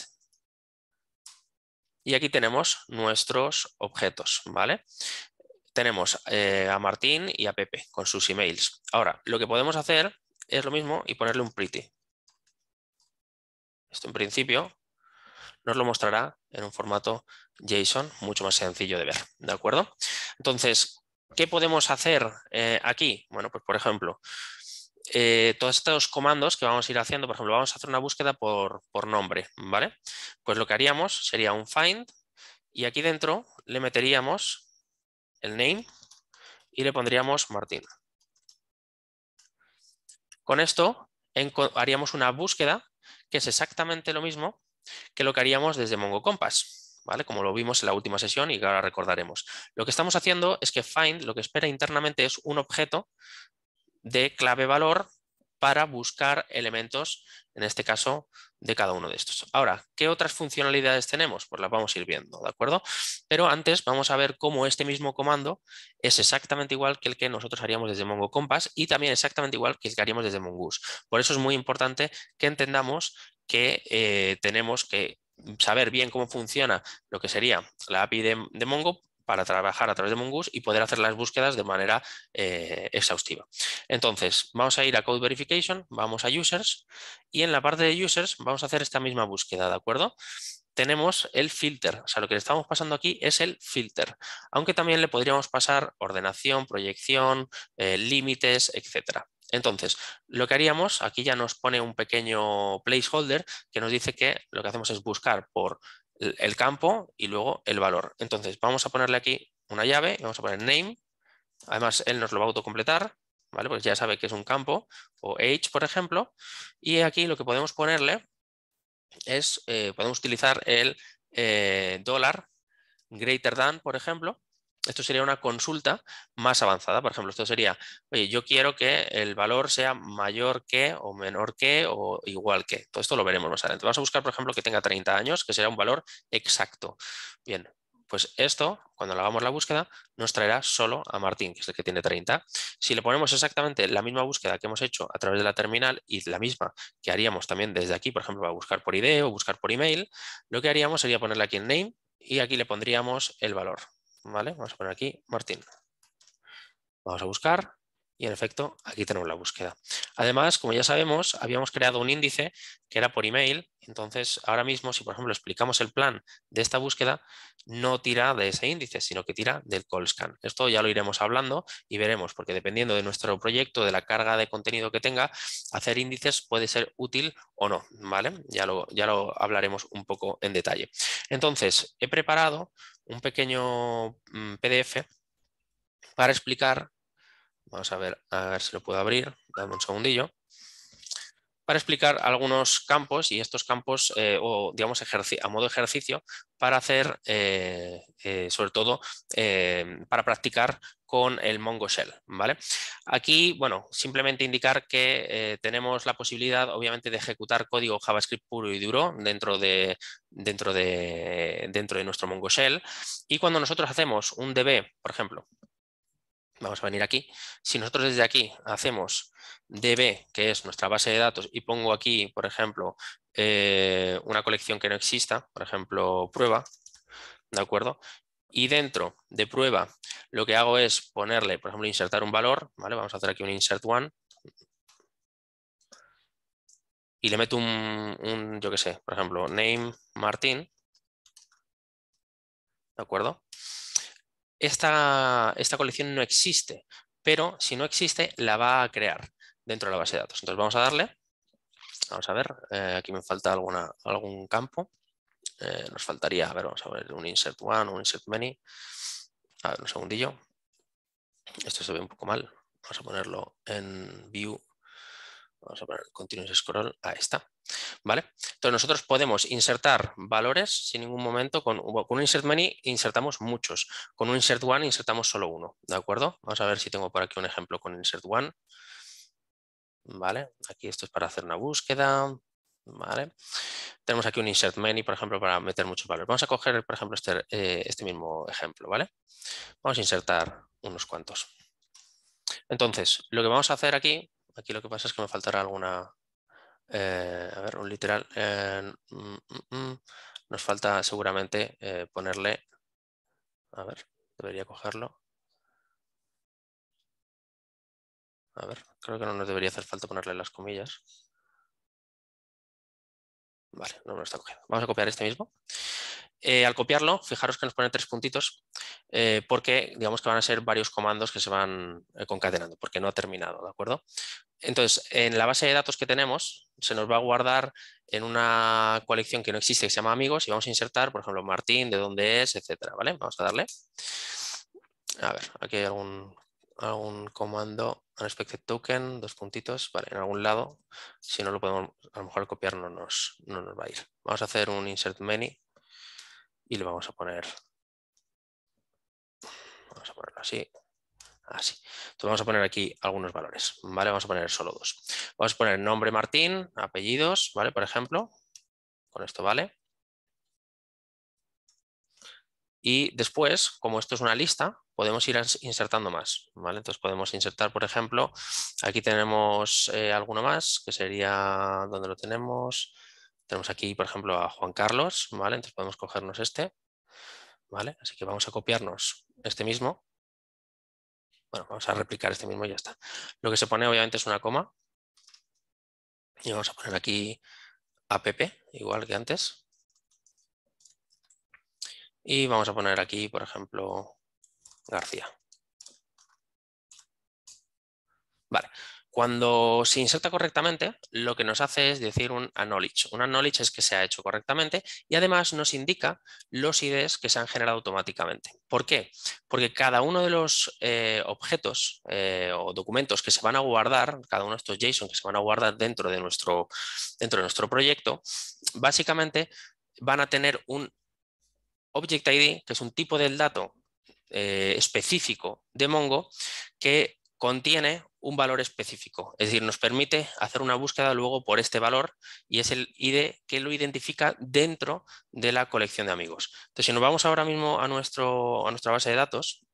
y aquí tenemos nuestros objetos, ¿vale? Tenemos eh, a Martín y a Pepe con sus emails. Ahora, lo que podemos hacer es lo mismo y ponerle un pretty, esto en principio nos lo mostrará en un formato JSON mucho más sencillo de ver, ¿de acuerdo? Entonces, ¿qué podemos hacer eh, aquí? Bueno, pues por ejemplo, eh, todos estos comandos que vamos a ir haciendo, por ejemplo, vamos a hacer una búsqueda por, por nombre, ¿vale? Pues lo que haríamos sería un find y aquí dentro le meteríamos el name y le pondríamos Martín. Con esto haríamos una búsqueda que es exactamente lo mismo que lo que haríamos desde Mongo Compass, ¿vale? Como lo vimos en la última sesión y ahora recordaremos. Lo que estamos haciendo es que find lo que espera internamente es un objeto de clave valor para buscar elementos, en este caso, de cada uno de estos. Ahora, ¿qué otras funcionalidades tenemos? Pues las vamos a ir viendo, ¿de acuerdo? Pero antes vamos a ver cómo este mismo comando es exactamente igual que el que nosotros haríamos desde Mongo Compass y también exactamente igual que el que haríamos desde Mongoose. Por eso es muy importante que entendamos que eh, tenemos que saber bien cómo funciona lo que sería la API de, de Mongo para trabajar a través de Mongoose y poder hacer las búsquedas de manera eh, exhaustiva. Entonces, vamos a ir a Code Verification, vamos a Users y en la parte de Users vamos a hacer esta misma búsqueda, ¿de acuerdo? Tenemos el filter, o sea, lo que le estamos pasando aquí es el filter, aunque también le podríamos pasar ordenación, proyección, eh, límites, etc. Entonces, lo que haríamos, aquí ya nos pone un pequeño placeholder que nos dice que lo que hacemos es buscar por el campo y luego el valor. Entonces vamos a ponerle aquí una llave vamos a poner name. Además, él nos lo va a autocompletar, ¿vale? Pues ya sabe que es un campo o age, por ejemplo. Y aquí lo que podemos ponerle es, eh, podemos utilizar el eh, dólar greater than, por ejemplo, esto sería una consulta más avanzada. Por ejemplo, esto sería, oye, yo quiero que el valor sea mayor que o menor que o igual que. Todo esto lo veremos más adelante. Vamos a buscar, por ejemplo, que tenga 30 años, que será un valor exacto. Bien, pues esto, cuando hagamos la búsqueda, nos traerá solo a Martín, que es el que tiene 30. Si le ponemos exactamente la misma búsqueda que hemos hecho a través de la terminal y la misma que haríamos también desde aquí, por ejemplo, para buscar por ID e o buscar por email, lo que haríamos sería ponerle aquí en name y aquí le pondríamos el valor. ¿Vale? Vamos a poner aquí Martín. Vamos a buscar y en efecto aquí tenemos la búsqueda. Además, como ya sabemos, habíamos creado un índice que era por email, entonces ahora mismo si por ejemplo explicamos el plan de esta búsqueda, no tira de ese índice, sino que tira del call scan. Esto ya lo iremos hablando y veremos, porque dependiendo de nuestro proyecto, de la carga de contenido que tenga, hacer índices puede ser útil o no, ¿vale? Ya lo, ya lo hablaremos un poco en detalle. Entonces, he preparado un pequeño mm, PDF para explicar Vamos a ver, a ver si lo puedo abrir, dame un segundillo. Para explicar algunos campos y estos campos, eh, o digamos a modo ejercicio, para hacer, eh, eh, sobre todo, para practicar con el Mongo ¿vale? Aquí, bueno, simplemente indicar que tenemos la posibilidad, obviamente, de ejecutar código JavaScript puro y duro dentro de, dentro de, dentro de nuestro Mongo Y cuando nosotros hacemos un DB, por ejemplo, vamos a venir aquí. Si nosotros desde aquí hacemos DB, que es nuestra base de datos, y pongo aquí, por ejemplo, eh, una colección que no exista, por ejemplo, prueba, ¿de acuerdo? Y dentro de prueba lo que hago es ponerle, por ejemplo, insertar un valor, ¿vale? Vamos a hacer aquí un insert one. Y le meto un, yo qué sé, por ejemplo, name Martín, ¿de acuerdo? esta, esta colección no existe, pero si no existe, la va a crear dentro de la base de datos. Entonces vamos a darle, vamos a ver, eh, aquí me falta alguna, algún campo, eh, nos faltaría, a ver, vamos a ver, un insert one, un insert many, a ver, un segundillo, esto se ve un poco mal, vamos a ponerlo en view vamos a poner continuous scroll, ahí está. ¿Vale? Entonces nosotros podemos insertar valores sin ningún momento, con, un insert many insertamos muchos, con un insert one insertamos solo uno, ¿de acuerdo? Vamos a ver si tengo por aquí un ejemplo con insert one. Aquí esto es para hacer una búsqueda, ¿vale? Tenemos aquí un insert many, por ejemplo, para meter muchos valores. Vamos a coger, por ejemplo, este, eh, este mismo ejemplo, ¿vale? Vamos a insertar unos cuantos. Entonces, lo que vamos a hacer aquí Aquí lo que pasa es que me faltará alguna... Eh, a ver, un literal. Eh, mm, mm, mm. nos falta seguramente eh, ponerle... A ver, debería cogerlo. A ver, creo que no nos debería hacer falta ponerle las comillas. Vale, no me lo está cogiendo. Vamos a copiar este mismo. Eh, al copiarlo, fijaros que nos pone tres puntitos eh, porque digamos que van a ser varios comandos que se van eh, concatenando porque no ha terminado, ¿de acuerdo? Entonces, en la base de datos que tenemos se nos va a guardar en una colección que no existe que se llama amigos y vamos a insertar, por ejemplo, Martín, de dónde es, etcétera, ¿vale? Vamos a darle. A ver, aquí hay algún, comando, comando unexpected token, dos puntitos, vale, en algún lado, si no lo podemos, a lo mejor copiar no nos, no nos va a ir. Vamos a hacer un insert many y le vamos a poner, vamos a ponerlo así, así. Entonces vamos a poner aquí algunos valores, ¿vale? Vamos a poner solo dos. Vamos a poner nombre Martín, apellidos, ¿vale? Por ejemplo, con esto vale. Y después, como esto es una lista, podemos ir insertando más, Entonces podemos insertar, por ejemplo, aquí tenemos eh, alguno más, que sería, donde lo tenemos? Tenemos aquí, por ejemplo, a Juan Carlos, ¿vale? Entonces podemos cogernos este, ¿vale? Así que vamos a copiarnos este mismo. Bueno, vamos a replicar este mismo y ya está. Lo que se pone obviamente es una coma. Y vamos a poner aquí a Pepe, igual que antes. Y vamos a poner aquí, por ejemplo, García. Vale, cuando se inserta correctamente, lo que nos hace es decir un acknowledge. Un acknowledge es que se ha hecho correctamente y además nos indica los IDs que se han generado automáticamente. ¿Por qué? Porque cada uno de los eh, objetos eh, o documentos que se van a guardar, cada uno de estos JSON que se van a guardar dentro de nuestro, dentro de nuestro proyecto, básicamente van a tener un Object ID, que es un tipo del dato eh, específico de Mongo, que contiene un valor específico, es decir, nos permite hacer una búsqueda luego por este valor y es el ID que lo identifica dentro de la colección de amigos. Entonces, si nos vamos ahora mismo a, nuestro, a nuestra base de datos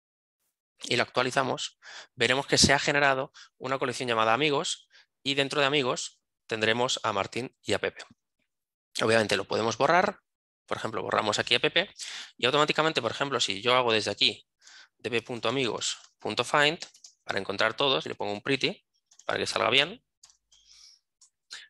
y la actualizamos, veremos que se ha generado una colección llamada amigos y dentro de amigos tendremos a Martín y a Pepe. Obviamente lo podemos borrar, por ejemplo, borramos aquí a Pepe y automáticamente, por ejemplo, si yo hago desde aquí db.amigos.find, para encontrar todos, le pongo un pretty para que salga bien,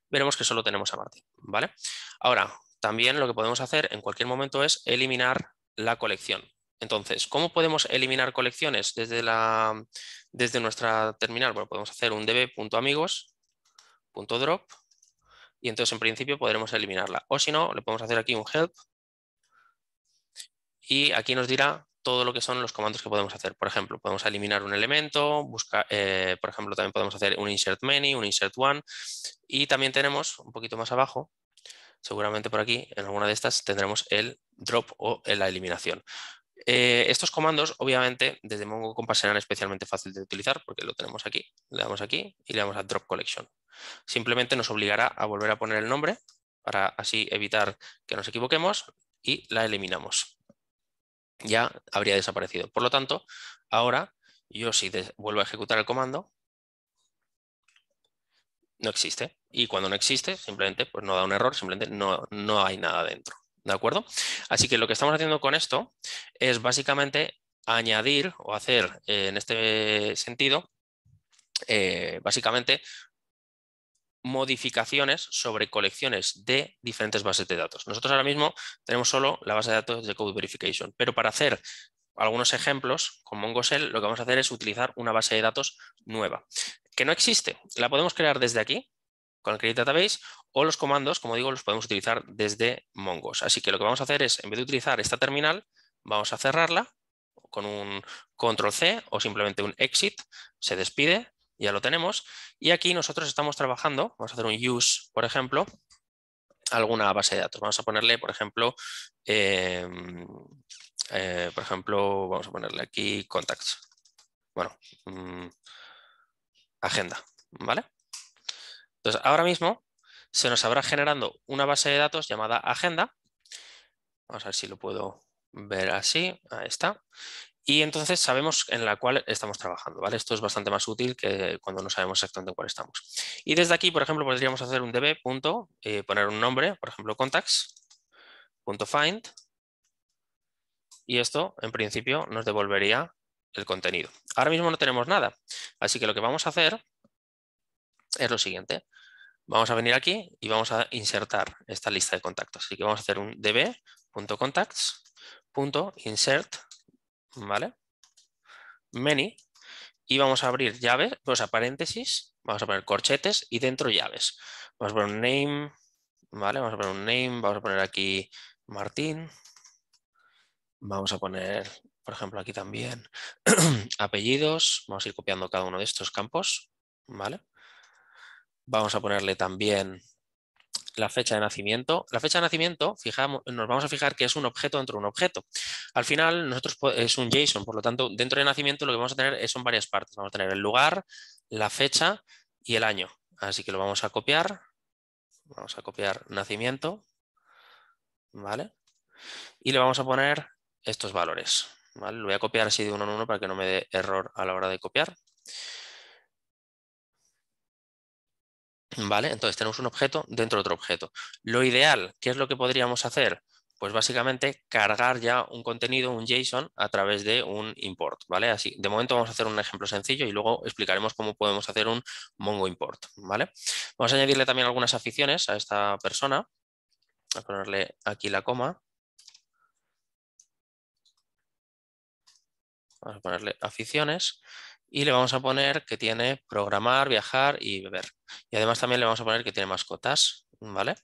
veremos que solo tenemos a Martín. ¿vale? Ahora, también lo que podemos hacer en cualquier momento es eliminar la colección. Entonces, ¿cómo podemos eliminar colecciones desde, la, desde nuestra terminal? Bueno, podemos hacer un db.amigos.drop y entonces en principio podremos eliminarla. O si no, le podemos hacer aquí un help y aquí nos dirá todo lo que son los comandos que podemos hacer. Por ejemplo, podemos eliminar un elemento, busca eh, por ejemplo, también podemos hacer un insert many, un insert one, y también tenemos un poquito más abajo, seguramente por aquí, en alguna de estas tendremos el drop o la eliminación. Eh, estos comandos, obviamente, desde Mongo serán especialmente fáciles de utilizar porque lo tenemos aquí, le damos aquí y le damos a drop collection. Simplemente nos obligará a volver a poner el nombre para así evitar que nos equivoquemos y la eliminamos ya habría desaparecido. Por lo tanto, ahora yo si vuelvo a ejecutar el comando, no existe. Y cuando no existe, simplemente pues no da un error, simplemente no, hay nada dentro. ¿De acuerdo? Así que lo que estamos haciendo con esto es básicamente añadir o hacer eh, en este sentido, eh, básicamente modificaciones sobre colecciones de diferentes bases de datos. Nosotros ahora mismo tenemos solo la base de datos de Code Verification, pero para hacer algunos ejemplos con MongoSell lo que vamos a hacer es utilizar una base de datos nueva, que no existe. La podemos crear desde aquí, con el Create Database, o los comandos, como digo, los podemos utilizar desde Mongos. Así que lo que vamos a hacer es, en vez de utilizar esta terminal, vamos a cerrarla con un control C o simplemente un exit, se despide ya lo tenemos. Y aquí nosotros estamos trabajando, vamos a hacer un use, por ejemplo, alguna base de datos. Vamos a ponerle, por ejemplo, em, eh, por ejemplo, vamos a ponerle aquí contacts. Bueno, mm, agenda, ¿vale? Entonces, ahora mismo se nos habrá generando una base de datos llamada agenda. Vamos a ver si lo puedo ver así. Ahí está y entonces sabemos en la cual estamos trabajando. ¿vale? Esto es bastante más útil que cuando no sabemos exactamente en cuál estamos. Y desde aquí, por ejemplo, podríamos hacer un db. Eh, poner un nombre, por ejemplo, contacts.find. Y esto, en principio, nos devolvería el contenido. Ahora mismo no tenemos nada. Así que lo que vamos a hacer es lo siguiente. Vamos a venir aquí y vamos a insertar esta lista de contactos. Así que vamos a hacer un db.contacts.insert ¿vale? Many, y vamos a abrir llaves, pues vamos a paréntesis, vamos a poner corchetes y dentro llaves. Vamos a poner un name, ¿vale? Vamos a poner un name, vamos a poner aquí Martín, vamos a poner, por ejemplo, aquí también apellidos, vamos a ir copiando cada uno de estos campos, ¿vale? Vamos a ponerle también la fecha de nacimiento. La fecha de nacimiento fijamos, nos vamos a fijar que es un objeto dentro de un objeto. Al final, nosotros es un JSON, por lo tanto, dentro de nacimiento lo que vamos a tener son varias partes. Vamos a tener el lugar, la fecha y el año. Así que lo vamos a copiar. Vamos a copiar nacimiento. ¿Vale? Y le vamos a poner estos valores. ¿vale? Lo voy a copiar así de uno en uno para que no me dé error a la hora de copiar. ¿Vale? Entonces tenemos un objeto dentro de otro objeto. Lo ideal, ¿qué es lo que podríamos hacer? Pues básicamente cargar ya un contenido, un JSON, a través de un import, ¿vale? Así, de momento vamos a hacer un ejemplo sencillo y luego explicaremos cómo podemos hacer un Mongo import, ¿vale? Vamos a añadirle también algunas aficiones a esta persona. A ponerle aquí la coma. Vamos a ponerle aficiones y le vamos a poner que tiene programar, viajar y beber. Y además también le vamos a poner que tiene mascotas, ¿vale?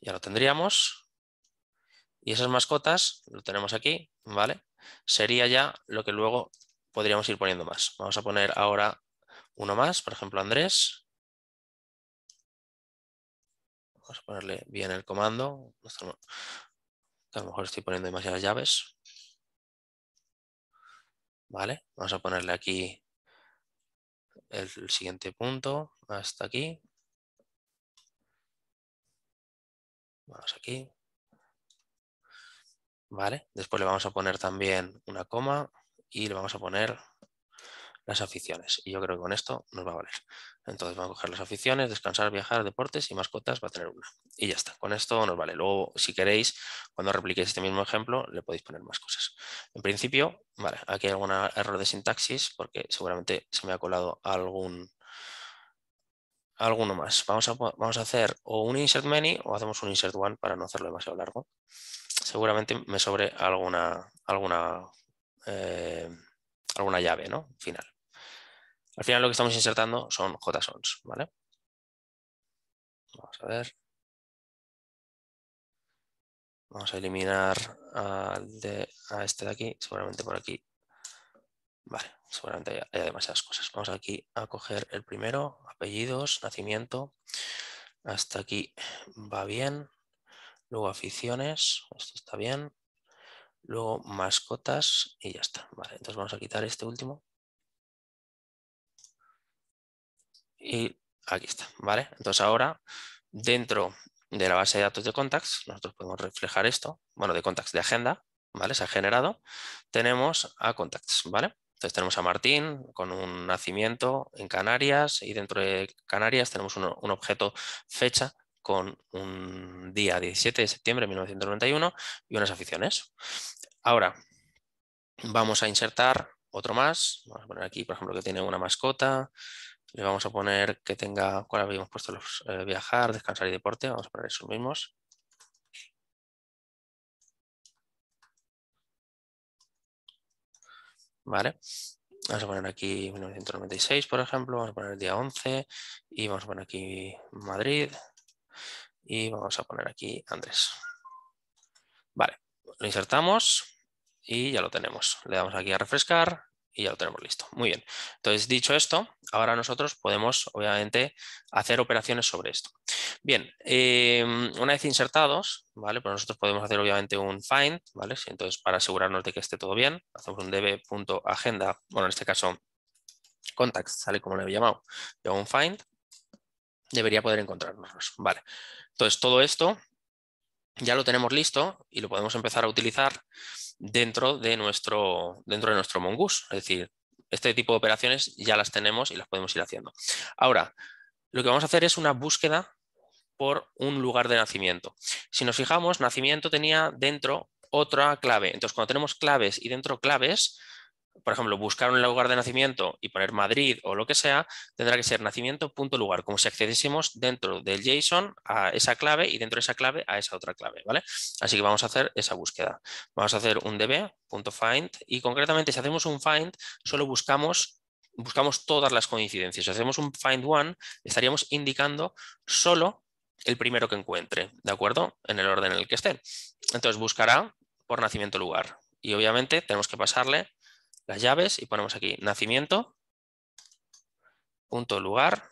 Ya lo tendríamos. Y esas mascotas lo tenemos aquí, ¿vale? Sería ya lo que luego podríamos ir poniendo más. Vamos a poner ahora uno más, por ejemplo Andrés. Vamos a ponerle bien el comando. A lo mejor estoy poniendo demasiadas llaves. ¿vale? Vamos a ponerle aquí el siguiente punto hasta aquí. Vamos aquí. ¿Vale? Después le vamos a poner también una coma y le vamos a poner las aficiones. Y yo creo que con esto nos va a valer. Entonces va a coger las aficiones, descansar, viajar, deportes y mascotas, va a tener una. Y ya está, con esto nos vale. Luego, si queréis, cuando repliquéis este mismo ejemplo, le podéis poner más cosas. En principio, vale, aquí hay algún error de sintaxis porque seguramente se me ha colado algún, alguno más. Vamos a, vamos a hacer o un insert many o hacemos un insert one para no hacerlo demasiado largo. Seguramente me sobre alguna, alguna, eh, alguna llave ¿no? final. Al final lo que estamos insertando son JSONs, ¿vale? Vamos a ver. Vamos a eliminar de, a este de aquí, seguramente por aquí. Vale, seguramente hay haya, demasiadas cosas. Vamos aquí a coger el primero, apellidos, nacimiento. Hasta aquí va bien. Luego aficiones, esto está bien. Luego mascotas y ya está. Vale, entonces vamos a quitar este último. y aquí está, ¿vale? Entonces ahora dentro de la base de datos de contacts, nosotros podemos reflejar esto, bueno, de contacts de agenda, ¿vale? Se ha generado, tenemos a contacts, ¿vale? Entonces tenemos a Martín con un nacimiento en Canarias y dentro de Canarias tenemos un, un objeto fecha con un día 17 de septiembre de 1991 y unas aficiones. Ahora, vamos a insertar otro más, vamos a poner aquí, por ejemplo, que tiene una mascota, le vamos a poner que tenga, ¿cuál habíamos puesto? Los, eh, viajar, descansar y deporte. Vamos a poner esos mismos. Vale. Vamos a poner aquí 1996, por ejemplo. Vamos a poner el día 11. Y vamos a poner aquí Madrid. Y vamos a poner aquí Andrés. Vale. Lo insertamos y ya lo tenemos. Le damos aquí a refrescar y ya lo tenemos listo. Muy bien. Entonces, dicho esto, ahora nosotros podemos, obviamente, hacer operaciones sobre esto. Bien, eh, una vez insertados, ¿vale? Pues nosotros podemos hacer, obviamente, un find, ¿vale? Entonces, para asegurarnos de que esté todo bien, hacemos un db.agenda, bueno, en este caso, contacts, sale como le he llamado, de un find, debería poder encontrarnos. Vale. Entonces, todo esto ya lo tenemos listo y lo podemos empezar a utilizar dentro de nuestro, dentro de nuestro Mongoose. Es decir, este tipo de operaciones ya las tenemos y las podemos ir haciendo. Ahora, lo que vamos a hacer es una búsqueda por un lugar de nacimiento. Si nos fijamos, nacimiento tenía dentro otra clave. Entonces, cuando tenemos claves y dentro claves, por ejemplo, buscar un lugar de nacimiento y poner Madrid o lo que sea, tendrá que ser nacimiento.lugar, como si accediésemos dentro del JSON a esa clave y dentro de esa clave a esa otra clave, ¿vale? Así que vamos a hacer esa búsqueda. Vamos a hacer un db.find y concretamente si hacemos un find, solo buscamos buscamos todas las coincidencias. Si hacemos un find one, estaríamos indicando solo el primero que encuentre, ¿de acuerdo? En el orden en el que esté. Entonces buscará por nacimiento lugar. Y obviamente tenemos que pasarle las llaves y ponemos aquí nacimiento, punto lugar,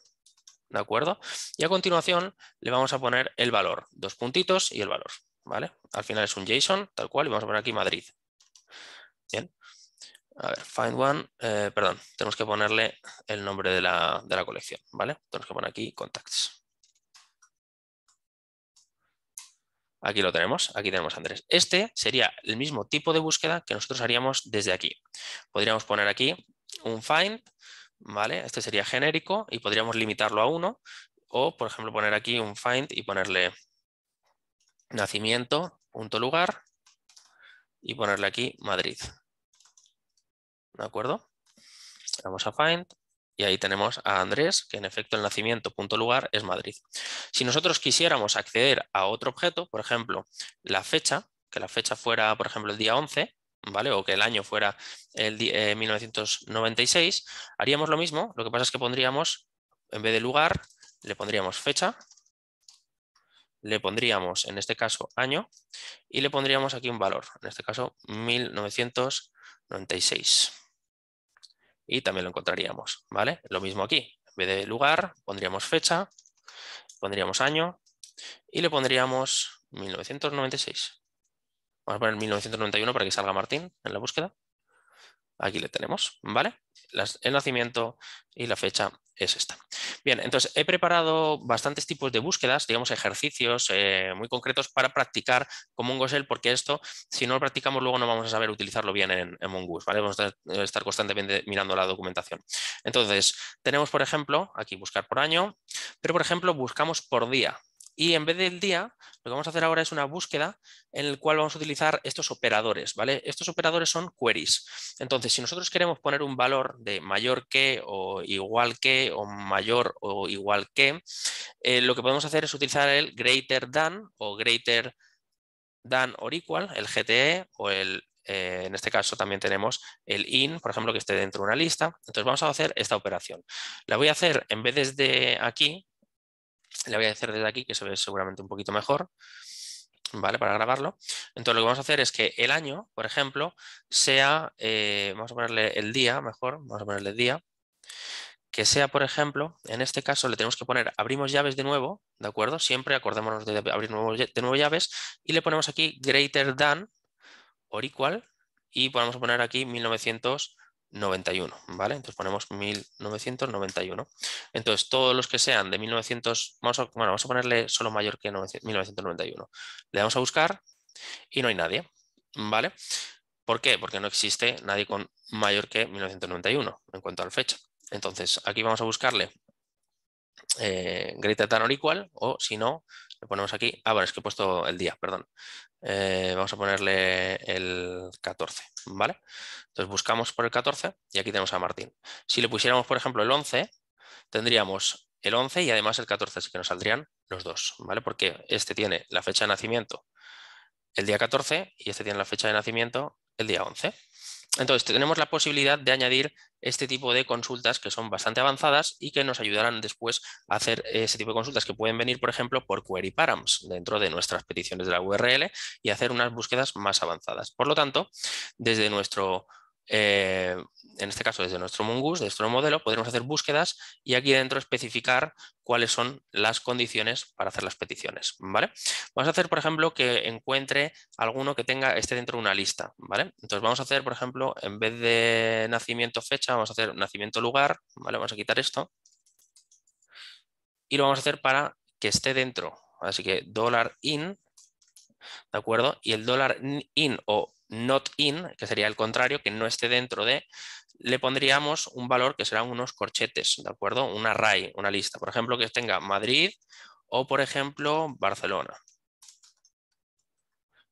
¿de acuerdo? Y a continuación le vamos a poner el valor, dos puntitos y el valor, ¿vale? Al final es un JSON, tal cual, y vamos a poner aquí Madrid. Bien. A ver, find one, eh, perdón, tenemos que ponerle el nombre de la, de la colección, ¿vale? Tenemos que poner aquí contacts. Aquí lo tenemos, aquí tenemos Andrés. Este sería el mismo tipo de búsqueda que nosotros haríamos desde aquí. Podríamos poner aquí un find, ¿vale? Este sería genérico y podríamos limitarlo a uno. O, por ejemplo, poner aquí un find y ponerle nacimiento, punto lugar y ponerle aquí Madrid. ¿De acuerdo? Vamos a find, y ahí tenemos a Andrés, que en efecto el nacimiento punto lugar es Madrid. Si nosotros quisiéramos acceder a otro objeto, por ejemplo, la fecha, que la fecha fuera, por ejemplo, el día 11, ¿vale? O que el año fuera el 1996, eh, haríamos lo mismo, lo que pasa es que pondríamos, en vez de lugar, le pondríamos fecha, le pondríamos, en este caso, año, y le pondríamos aquí un valor, en este caso, 1996 y también lo encontraríamos, ¿vale? Lo mismo aquí, en vez de lugar pondríamos fecha, pondríamos año y le pondríamos 1996. Vamos a poner 1991 para que salga Martín en la búsqueda. Aquí le tenemos, ¿vale? el nacimiento y la fecha es esta. Bien, entonces he preparado bastantes tipos de búsquedas, digamos ejercicios eh, muy concretos para practicar con MongoSel, porque esto, si no lo practicamos, luego no vamos a saber utilizarlo bien en, en Mongoose, ¿vale? Vamos a estar eh, constantemente mirando la documentación. Entonces, tenemos, por ejemplo, aquí buscar por año, pero por ejemplo, buscamos por día, y en vez del día, lo que vamos a hacer ahora es una búsqueda en la cual vamos a utilizar estos operadores. ¿vale? Estos operadores son queries. Entonces, si nosotros queremos poner un valor de mayor que o igual que o mayor o igual que, eh, lo que podemos hacer es utilizar el greater than o greater than or equal, el GTE o el eh, en este caso también tenemos el in, por ejemplo, que esté dentro de una lista. Entonces vamos a hacer esta operación. La voy a hacer en vez de aquí, le voy a decir desde aquí que se ve seguramente un poquito mejor, ¿vale? Para grabarlo. Entonces lo que vamos a hacer es que el año, por ejemplo, sea, eh, vamos a ponerle el día, mejor, vamos a ponerle el día, que sea, por ejemplo, en este caso le tenemos que poner abrimos llaves de nuevo, ¿de acuerdo? Siempre acordémonos de abrir de nuevo llaves y le ponemos aquí greater than or equal y podemos poner aquí 1900 91, ¿vale? Entonces ponemos 1991. Entonces todos los que sean de 1900, vamos a, vamos a ponerle solo mayor que 1991. Le vamos a buscar y no hay nadie, ¿vale? ¿Por qué? Porque no existe nadie con mayor que 1991 en cuanto a fecha. Entonces aquí vamos a buscarle eh, greater o si no, le ponemos aquí, ah, bueno, es que he puesto el día, perdón. Eh, vamos a ponerle el 14, ¿vale? Entonces buscamos por el 14 y aquí tenemos a Martín. Si le pusiéramos, por ejemplo, el 11, tendríamos el 11 y además el 14, así que nos saldrían los dos, ¿vale? Porque este tiene la fecha de nacimiento el día 14 y este tiene la fecha de nacimiento el día 11. Entonces, tenemos la posibilidad de añadir este tipo de consultas que son bastante avanzadas y que nos ayudarán después a hacer ese tipo de consultas que pueden venir, por ejemplo, por query params dentro de nuestras peticiones de la URL y hacer unas búsquedas más avanzadas. Por lo tanto, desde nuestro eh, en este caso desde nuestro Mongoose, desde nuestro modelo, podremos hacer búsquedas y aquí dentro especificar cuáles son las condiciones para hacer las peticiones. ¿vale? Vamos a hacer, por ejemplo, que encuentre alguno que tenga, esté dentro de una lista. ¿vale? Entonces vamos a hacer, por ejemplo, en vez de nacimiento fecha, vamos a hacer nacimiento lugar, ¿vale? vamos a quitar esto y lo vamos a hacer para que esté dentro. Así que dólar in, ¿de acuerdo? Y el dólar in o not in, que sería el contrario, que no esté dentro de, le pondríamos un valor que serán unos corchetes, ¿de acuerdo? Un array, una lista, por ejemplo, que tenga Madrid o, por ejemplo, Barcelona.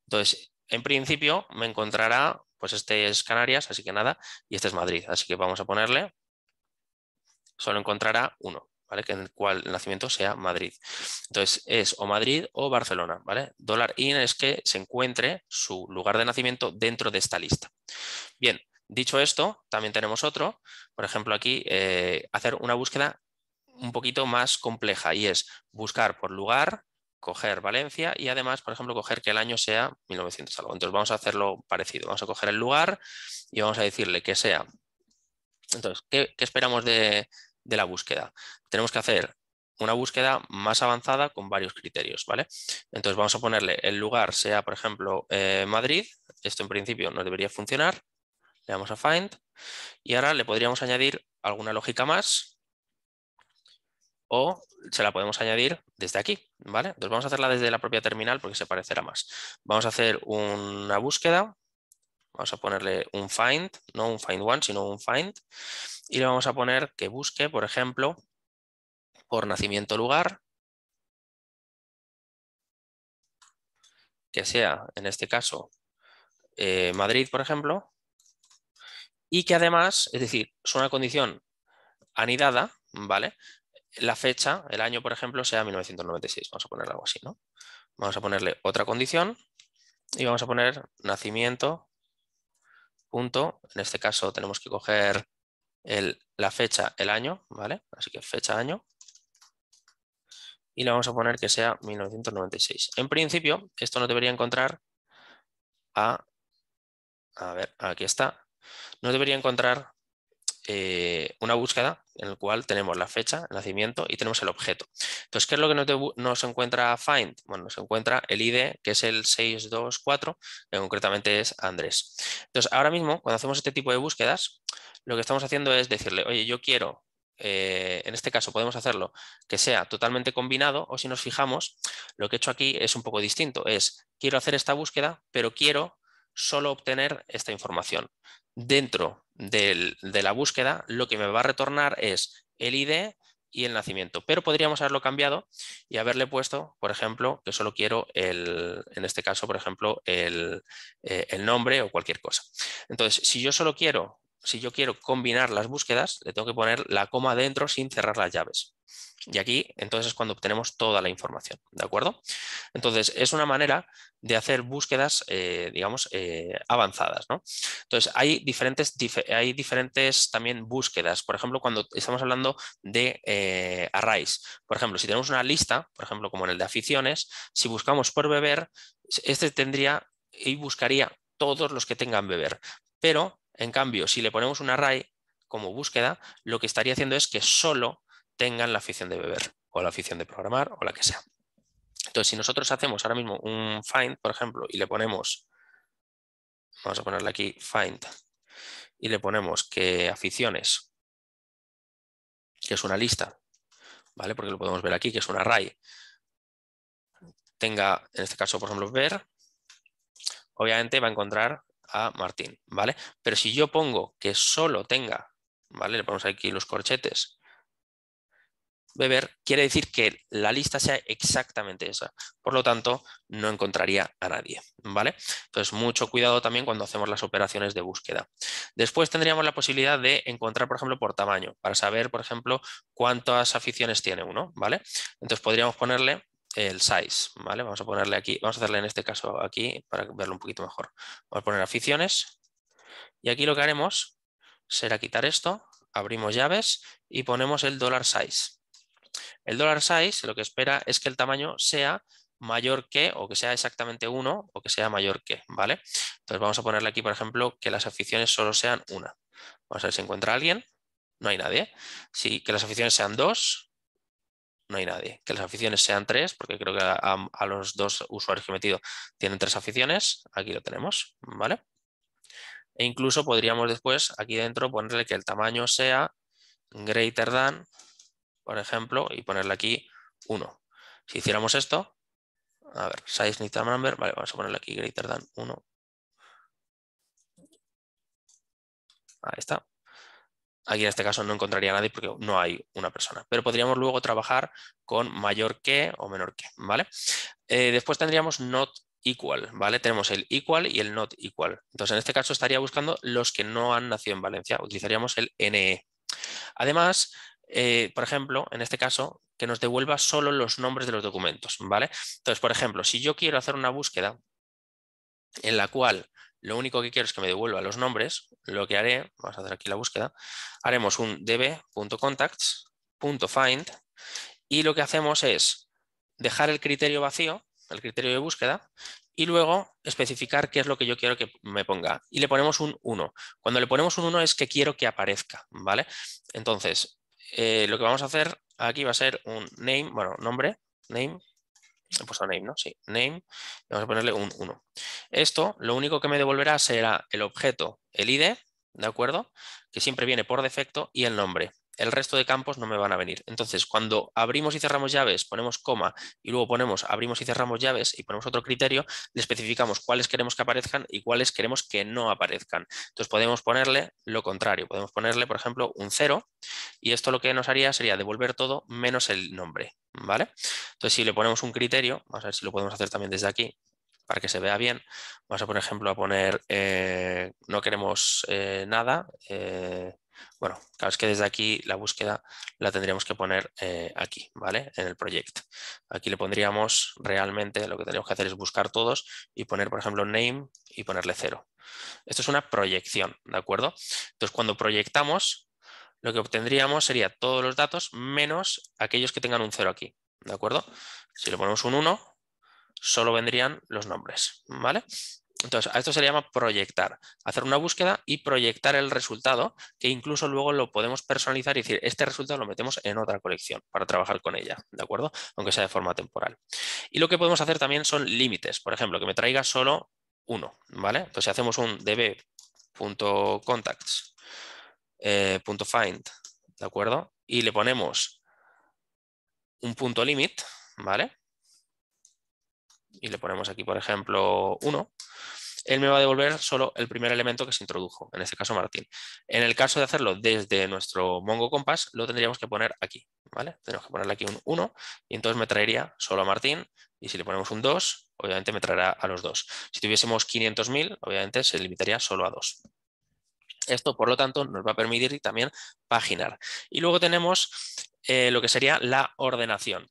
Entonces, en principio me encontrará, pues este es Canarias, así que nada, y este es Madrid, así que vamos a ponerle, solo encontrará uno. Que en el cual el nacimiento sea Madrid. Entonces es o Madrid o Barcelona, ¿vale? Dólar in es que se encuentre su lugar de nacimiento dentro de esta lista. Bien, dicho esto, también tenemos otro, por ejemplo aquí, eh, hacer una búsqueda un poquito más compleja y es buscar por lugar, coger Valencia y además, por ejemplo, coger que el año sea 1900 Entonces vamos a hacerlo parecido, vamos a coger el lugar y vamos a decirle que sea. Entonces, qué esperamos de, de la búsqueda. Tenemos que hacer una búsqueda más avanzada con varios criterios, ¿vale? Entonces vamos a ponerle el lugar, sea por ejemplo eh, Madrid, esto en principio no debería funcionar, le damos a find y ahora le podríamos añadir alguna lógica más o se la podemos añadir desde aquí, ¿vale? Entonces vamos a hacerla desde la propia terminal porque se parecerá más. Vamos a hacer una búsqueda Vamos a ponerle un find, no un find one, sino un find. Y le vamos a poner que busque, por ejemplo, por nacimiento lugar, que sea, en este caso, eh, Madrid, por ejemplo, y que además, es decir, es una condición anidada, ¿vale? La fecha, el año, por ejemplo, sea 1996, vamos a poner algo así, ¿no? Vamos a ponerle otra condición y vamos a poner nacimiento punto, en este caso tenemos que coger la fecha, el año, ¿vale? Así que fecha, año, y le vamos a poner que sea 1996. En principio, esto no debería encontrar a... A ver, aquí está. No debería encontrar eh, una búsqueda en la cual tenemos la fecha, el nacimiento y tenemos el objeto. Entonces, ¿qué es lo que nos, se encuentra Find? Bueno, nos encuentra el ID, que es el 624, que concretamente es Andrés. Entonces, ahora mismo, cuando hacemos este tipo de búsquedas, lo que estamos haciendo es decirle, oye, yo quiero eh, en este caso podemos hacerlo que sea totalmente combinado o si nos fijamos, lo que he hecho aquí es un poco distinto, es quiero hacer esta búsqueda, pero quiero solo obtener esta información dentro de la búsqueda lo que me va a retornar es el ID y el nacimiento, pero podríamos haberlo cambiado y haberle puesto, por ejemplo, que solo quiero el, en este caso, por ejemplo, el, eh, el nombre o cualquier cosa. Entonces, si yo solo quiero si yo quiero combinar las búsquedas, le tengo que poner la coma dentro sin cerrar las llaves. Y aquí entonces es cuando obtenemos toda la información, ¿de acuerdo? Entonces es una manera de hacer búsquedas, eh, digamos, eh, avanzadas, ¿no? Entonces hay diferentes, hay diferentes también búsquedas, por ejemplo, cuando estamos hablando de eh, arrays, por ejemplo, si tenemos una lista, por ejemplo, como en el de aficiones, si buscamos por beber, este tendría y buscaría todos los que tengan beber, pero en cambio, si le ponemos un array como búsqueda, lo que estaría haciendo es que solo tengan la afición de beber o la afición de programar o la que sea. Entonces, si nosotros hacemos ahora mismo un find, por ejemplo, y le ponemos, vamos a ponerle aquí find, y le ponemos que aficiones, que es una lista, ¿vale? Porque lo podemos ver aquí, que es un array, tenga, en este caso, por ejemplo, ver, obviamente va a encontrar a Martín, ¿vale? Pero si yo pongo que solo tenga, ¿vale? Le ponemos aquí los corchetes, beber quiere decir que la lista sea exactamente esa. Por lo tanto, no encontraría a nadie. ¿vale? Entonces, mucho cuidado también cuando hacemos las operaciones de búsqueda. Después tendríamos la posibilidad de encontrar, por ejemplo, por tamaño, para saber, por ejemplo, cuántas aficiones tiene uno. ¿vale? Entonces, podríamos ponerle el size, ¿vale? Vamos a ponerle aquí, vamos a hacerle en este caso aquí para verlo un poquito mejor. Vamos a poner aficiones y aquí lo que haremos será quitar esto, abrimos llaves y ponemos el dollar size, el dollar size lo que espera es que el tamaño sea mayor que o que sea exactamente uno o que sea mayor que, ¿vale? Entonces vamos a ponerle aquí, por ejemplo, que las aficiones solo sean una. Vamos a ver si encuentra alguien. No hay nadie. Si que las aficiones sean dos, no hay nadie. Que las aficiones sean tres, porque creo que a, a los dos usuarios que he metido tienen tres aficiones. Aquí lo tenemos, ¿vale? E incluso podríamos después aquí dentro ponerle que el tamaño sea greater than por ejemplo, y ponerle aquí 1. Si hiciéramos esto, a ver, size need than number, vamos a ponerle aquí greater than 1. Ahí está. Aquí en este caso no encontraría nadie porque no hay una persona. Pero podríamos luego trabajar con mayor que o menor que, ¿vale? Eh, después tendríamos not equal, ¿vale? Tenemos el equal y el not equal. Entonces, en este caso estaría buscando los que no han nacido en Valencia. Utilizaríamos el NE. Además, eh, por ejemplo, en este caso, que nos devuelva solo los nombres de los documentos, ¿vale? Entonces, por ejemplo, si yo quiero hacer una búsqueda en la cual lo único que quiero es que me devuelva los nombres, lo que haré, vamos a hacer aquí la búsqueda, haremos un db.contacts.find y lo que hacemos es dejar el criterio vacío, el criterio de búsqueda, y luego especificar qué es lo que yo quiero que me ponga. Y le ponemos un 1. Cuando le ponemos un 1 es que quiero que aparezca, ¿vale? Entonces, eh, lo que vamos a hacer aquí va a ser un name, bueno, nombre, name, he puesto name, ¿no? Sí, name, vamos a ponerle un 1. Esto lo único que me devolverá será el objeto, el ID, ¿de acuerdo? Que siempre viene por defecto y el nombre el resto de campos no me van a venir. Entonces, cuando abrimos y cerramos llaves, ponemos coma y luego ponemos abrimos y cerramos llaves y ponemos otro criterio, le especificamos cuáles queremos que aparezcan y cuáles queremos que no aparezcan. Entonces, podemos ponerle lo contrario. Podemos ponerle, por ejemplo, un cero y esto lo que nos haría sería devolver todo menos el nombre. ¿vale? Entonces, si le ponemos un criterio, vamos a ver si lo podemos hacer también desde aquí, para que se vea bien, vamos a, por ejemplo, a poner eh, no queremos eh, nada, eh, bueno, claro, es que desde aquí la búsqueda la tendríamos que poner eh, aquí, ¿vale? En el proyecto. Aquí le pondríamos realmente, lo que tenemos que hacer es buscar todos y poner, por ejemplo, name y ponerle cero. Esto es una proyección, ¿de acuerdo? Entonces, cuando proyectamos, lo que obtendríamos sería todos los datos menos aquellos que tengan un cero aquí, ¿de acuerdo? Si le ponemos un 1, solo vendrían los nombres, ¿vale? Entonces, a esto se le llama proyectar, hacer una búsqueda y proyectar el resultado, que incluso luego lo podemos personalizar y decir, este resultado lo metemos en otra colección para trabajar con ella, ¿de acuerdo? Aunque sea de forma temporal. Y lo que podemos hacer también son límites, por ejemplo, que me traiga solo uno, ¿vale? Entonces, si hacemos un db.contacts.find eh, ¿de acuerdo? Y le ponemos un punto limit, ¿vale? Y le ponemos aquí, por ejemplo, uno él me va a devolver solo el primer elemento que se introdujo, en este caso Martín. En el caso de hacerlo desde nuestro Mongo Compass, lo tendríamos que poner aquí, ¿vale? Tenemos que ponerle aquí un 1 y entonces me traería solo a Martín y si le ponemos un 2, obviamente me traerá a los dos. Si tuviésemos 500.000, obviamente se limitaría solo a dos. Esto, por lo tanto, nos va a permitir también paginar. Y luego tenemos eh, lo que sería la ordenación.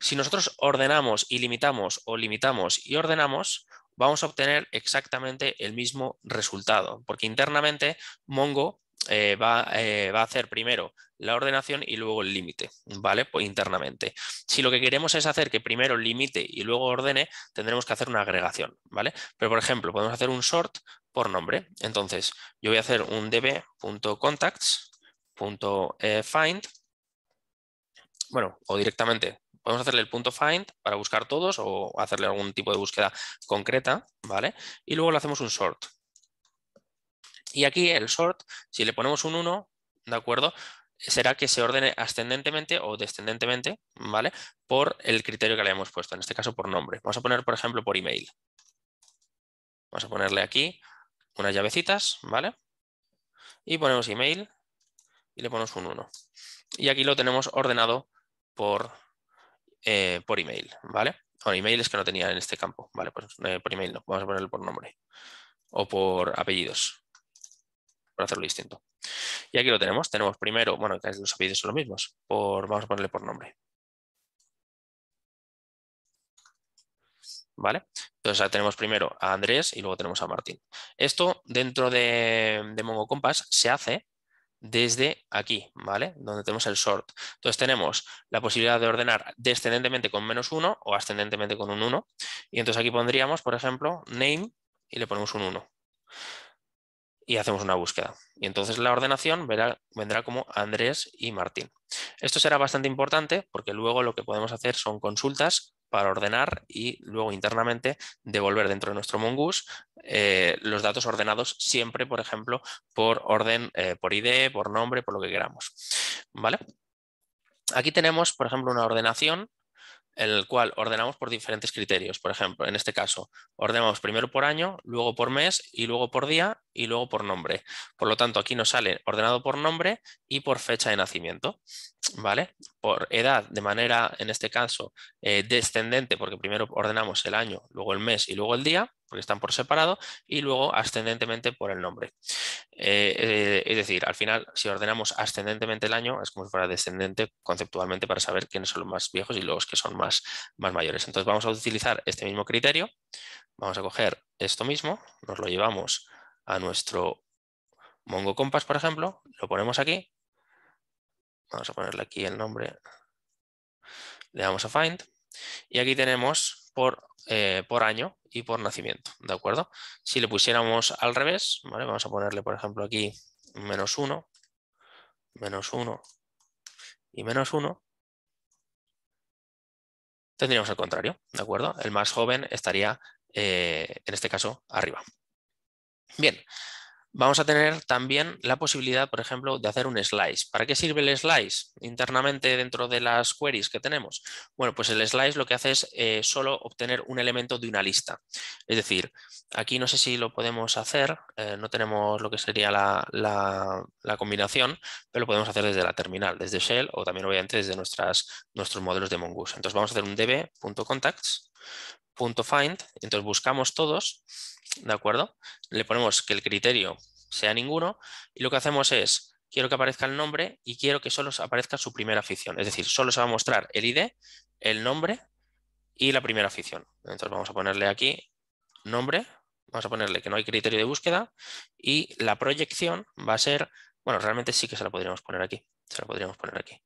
Si nosotros ordenamos y limitamos o limitamos y ordenamos, vamos a obtener exactamente el mismo resultado, porque internamente Mongo eh, eh, va, a hacer primero la ordenación y luego el límite, ¿vale? Pues internamente. Si lo que queremos es hacer que primero límite y luego ordene, tendremos que hacer una agregación, ¿vale? Pero, por ejemplo, podemos hacer un sort por nombre. Entonces, yo voy a hacer un db.contacts.find, bueno, o directamente podemos hacerle el punto find para buscar todos o hacerle algún tipo de búsqueda concreta, ¿vale? Y luego le hacemos un sort. Y aquí el sort, si le ponemos un 1, ¿de acuerdo? Será que se ordene ascendentemente o descendentemente, ¿vale? Por el criterio que le hemos puesto, en este caso por nombre. Vamos a poner, por ejemplo, por email. Vamos a ponerle aquí unas llavecitas, ¿vale? Y ponemos email y le ponemos un 1. Y aquí lo tenemos ordenado por eh, por email, ¿vale? O emails que no tenía en este campo, ¿vale? Pues eh, por email no, vamos a ponerlo por nombre o por apellidos, para hacerlo distinto. Y aquí lo tenemos, tenemos primero, bueno, los apellidos son los mismos, por, vamos a ponerle por nombre. ¿Vale? Entonces tenemos primero a Andrés y luego tenemos a Martín. Esto dentro de, de Mongo se hace desde aquí, ¿vale? Donde tenemos el sort. Entonces tenemos la posibilidad de ordenar descendentemente con menos 1 o ascendentemente con un 1. Y entonces aquí pondríamos, por ejemplo, name y le ponemos un 1. Y hacemos una búsqueda. Y entonces la ordenación vendrá como Andrés y Martín. Esto será bastante importante porque luego lo que podemos hacer son consultas para ordenar y luego internamente devolver dentro de nuestro Mongoose eh, los datos ordenados siempre, por ejemplo, por orden, eh, por ID, por nombre, por lo que queramos. ¿Vale? Aquí tenemos, por ejemplo, una ordenación en el cual ordenamos por diferentes criterios. Por ejemplo, en este caso, ordenamos primero por año, luego por mes y luego por día y luego por nombre. Por lo tanto, aquí nos sale ordenado por nombre y por fecha de nacimiento. ¿Vale? Por edad, de manera, en este caso, eh, descendente, porque primero ordenamos el año, luego el mes y luego el día que están por separado, y luego ascendentemente por el nombre. Eh, eh, es decir, al final, si ordenamos ascendentemente el año, es como si fuera descendente conceptualmente para saber quiénes son los más viejos y los que son más, más mayores. Entonces vamos a utilizar este mismo criterio, vamos a coger esto mismo, nos lo llevamos a nuestro Mongo Compass, por ejemplo, lo ponemos aquí, vamos a ponerle aquí el nombre, le damos a Find, y aquí tenemos por, eh, por año y por nacimiento, ¿de acuerdo? Si le pusiéramos al revés, Vamos a ponerle, por ejemplo, aquí menos 1, menos 1 y menos 1, tendríamos el contrario, ¿de acuerdo? El más joven estaría, eh, en este caso, arriba. Bien, vamos a tener también la posibilidad, por ejemplo, de hacer un slice. ¿Para qué sirve el slice internamente dentro de las queries que tenemos? Bueno, pues el slice lo que hace es eh, solo obtener un elemento de una lista. Es decir, aquí no sé si lo podemos hacer, eh, no tenemos lo que sería la, combinación, pero lo podemos hacer desde la terminal, desde Shell o también obviamente desde nuestros modelos de Mongoose. Entonces vamos a hacer un db.contacts.find, entonces buscamos todos ¿de acuerdo? Le ponemos que el criterio sea ninguno y lo que hacemos es, quiero que aparezca el nombre y quiero que solo aparezca su primera afición, es decir, solo se va a mostrar el ID, el nombre y la primera afición. Entonces vamos a ponerle aquí nombre, vamos a ponerle que no hay criterio de búsqueda y la proyección va a ser, bueno, realmente sí que se la podríamos poner aquí, se la podríamos poner aquí.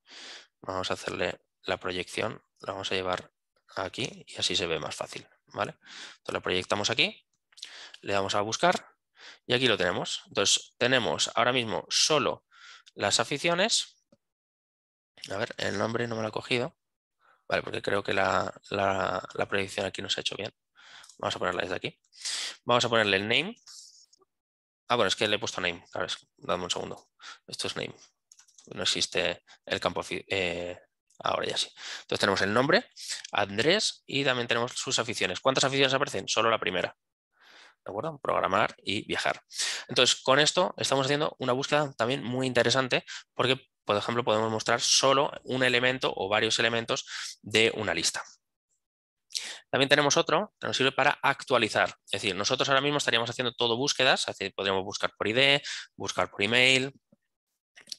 Vamos a hacerle la proyección, la vamos a llevar aquí y así se ve más fácil, ¿vale? Entonces la proyectamos aquí le damos a buscar y aquí lo tenemos. Entonces tenemos ahora mismo solo las aficiones. A ver, el nombre no me lo ha cogido. Vale, porque creo que la, predicción aquí no se ha hecho bien. Vamos a ponerla desde aquí. Vamos a ponerle el name. Ah, bueno, es que le he puesto name. A dame un segundo. Esto es name. No existe el campo eh, Ahora ya sí. Entonces tenemos el nombre, Andrés y también tenemos sus aficiones. ¿Cuántas aficiones aparecen? Solo la primera. Programar y viajar. Entonces, con esto estamos haciendo una búsqueda también muy interesante porque, por ejemplo, podemos mostrar solo un elemento o varios elementos de una lista. También tenemos otro que nos sirve para actualizar. Es decir, nosotros ahora mismo estaríamos haciendo todo búsquedas, así podríamos buscar por ID, buscar por email.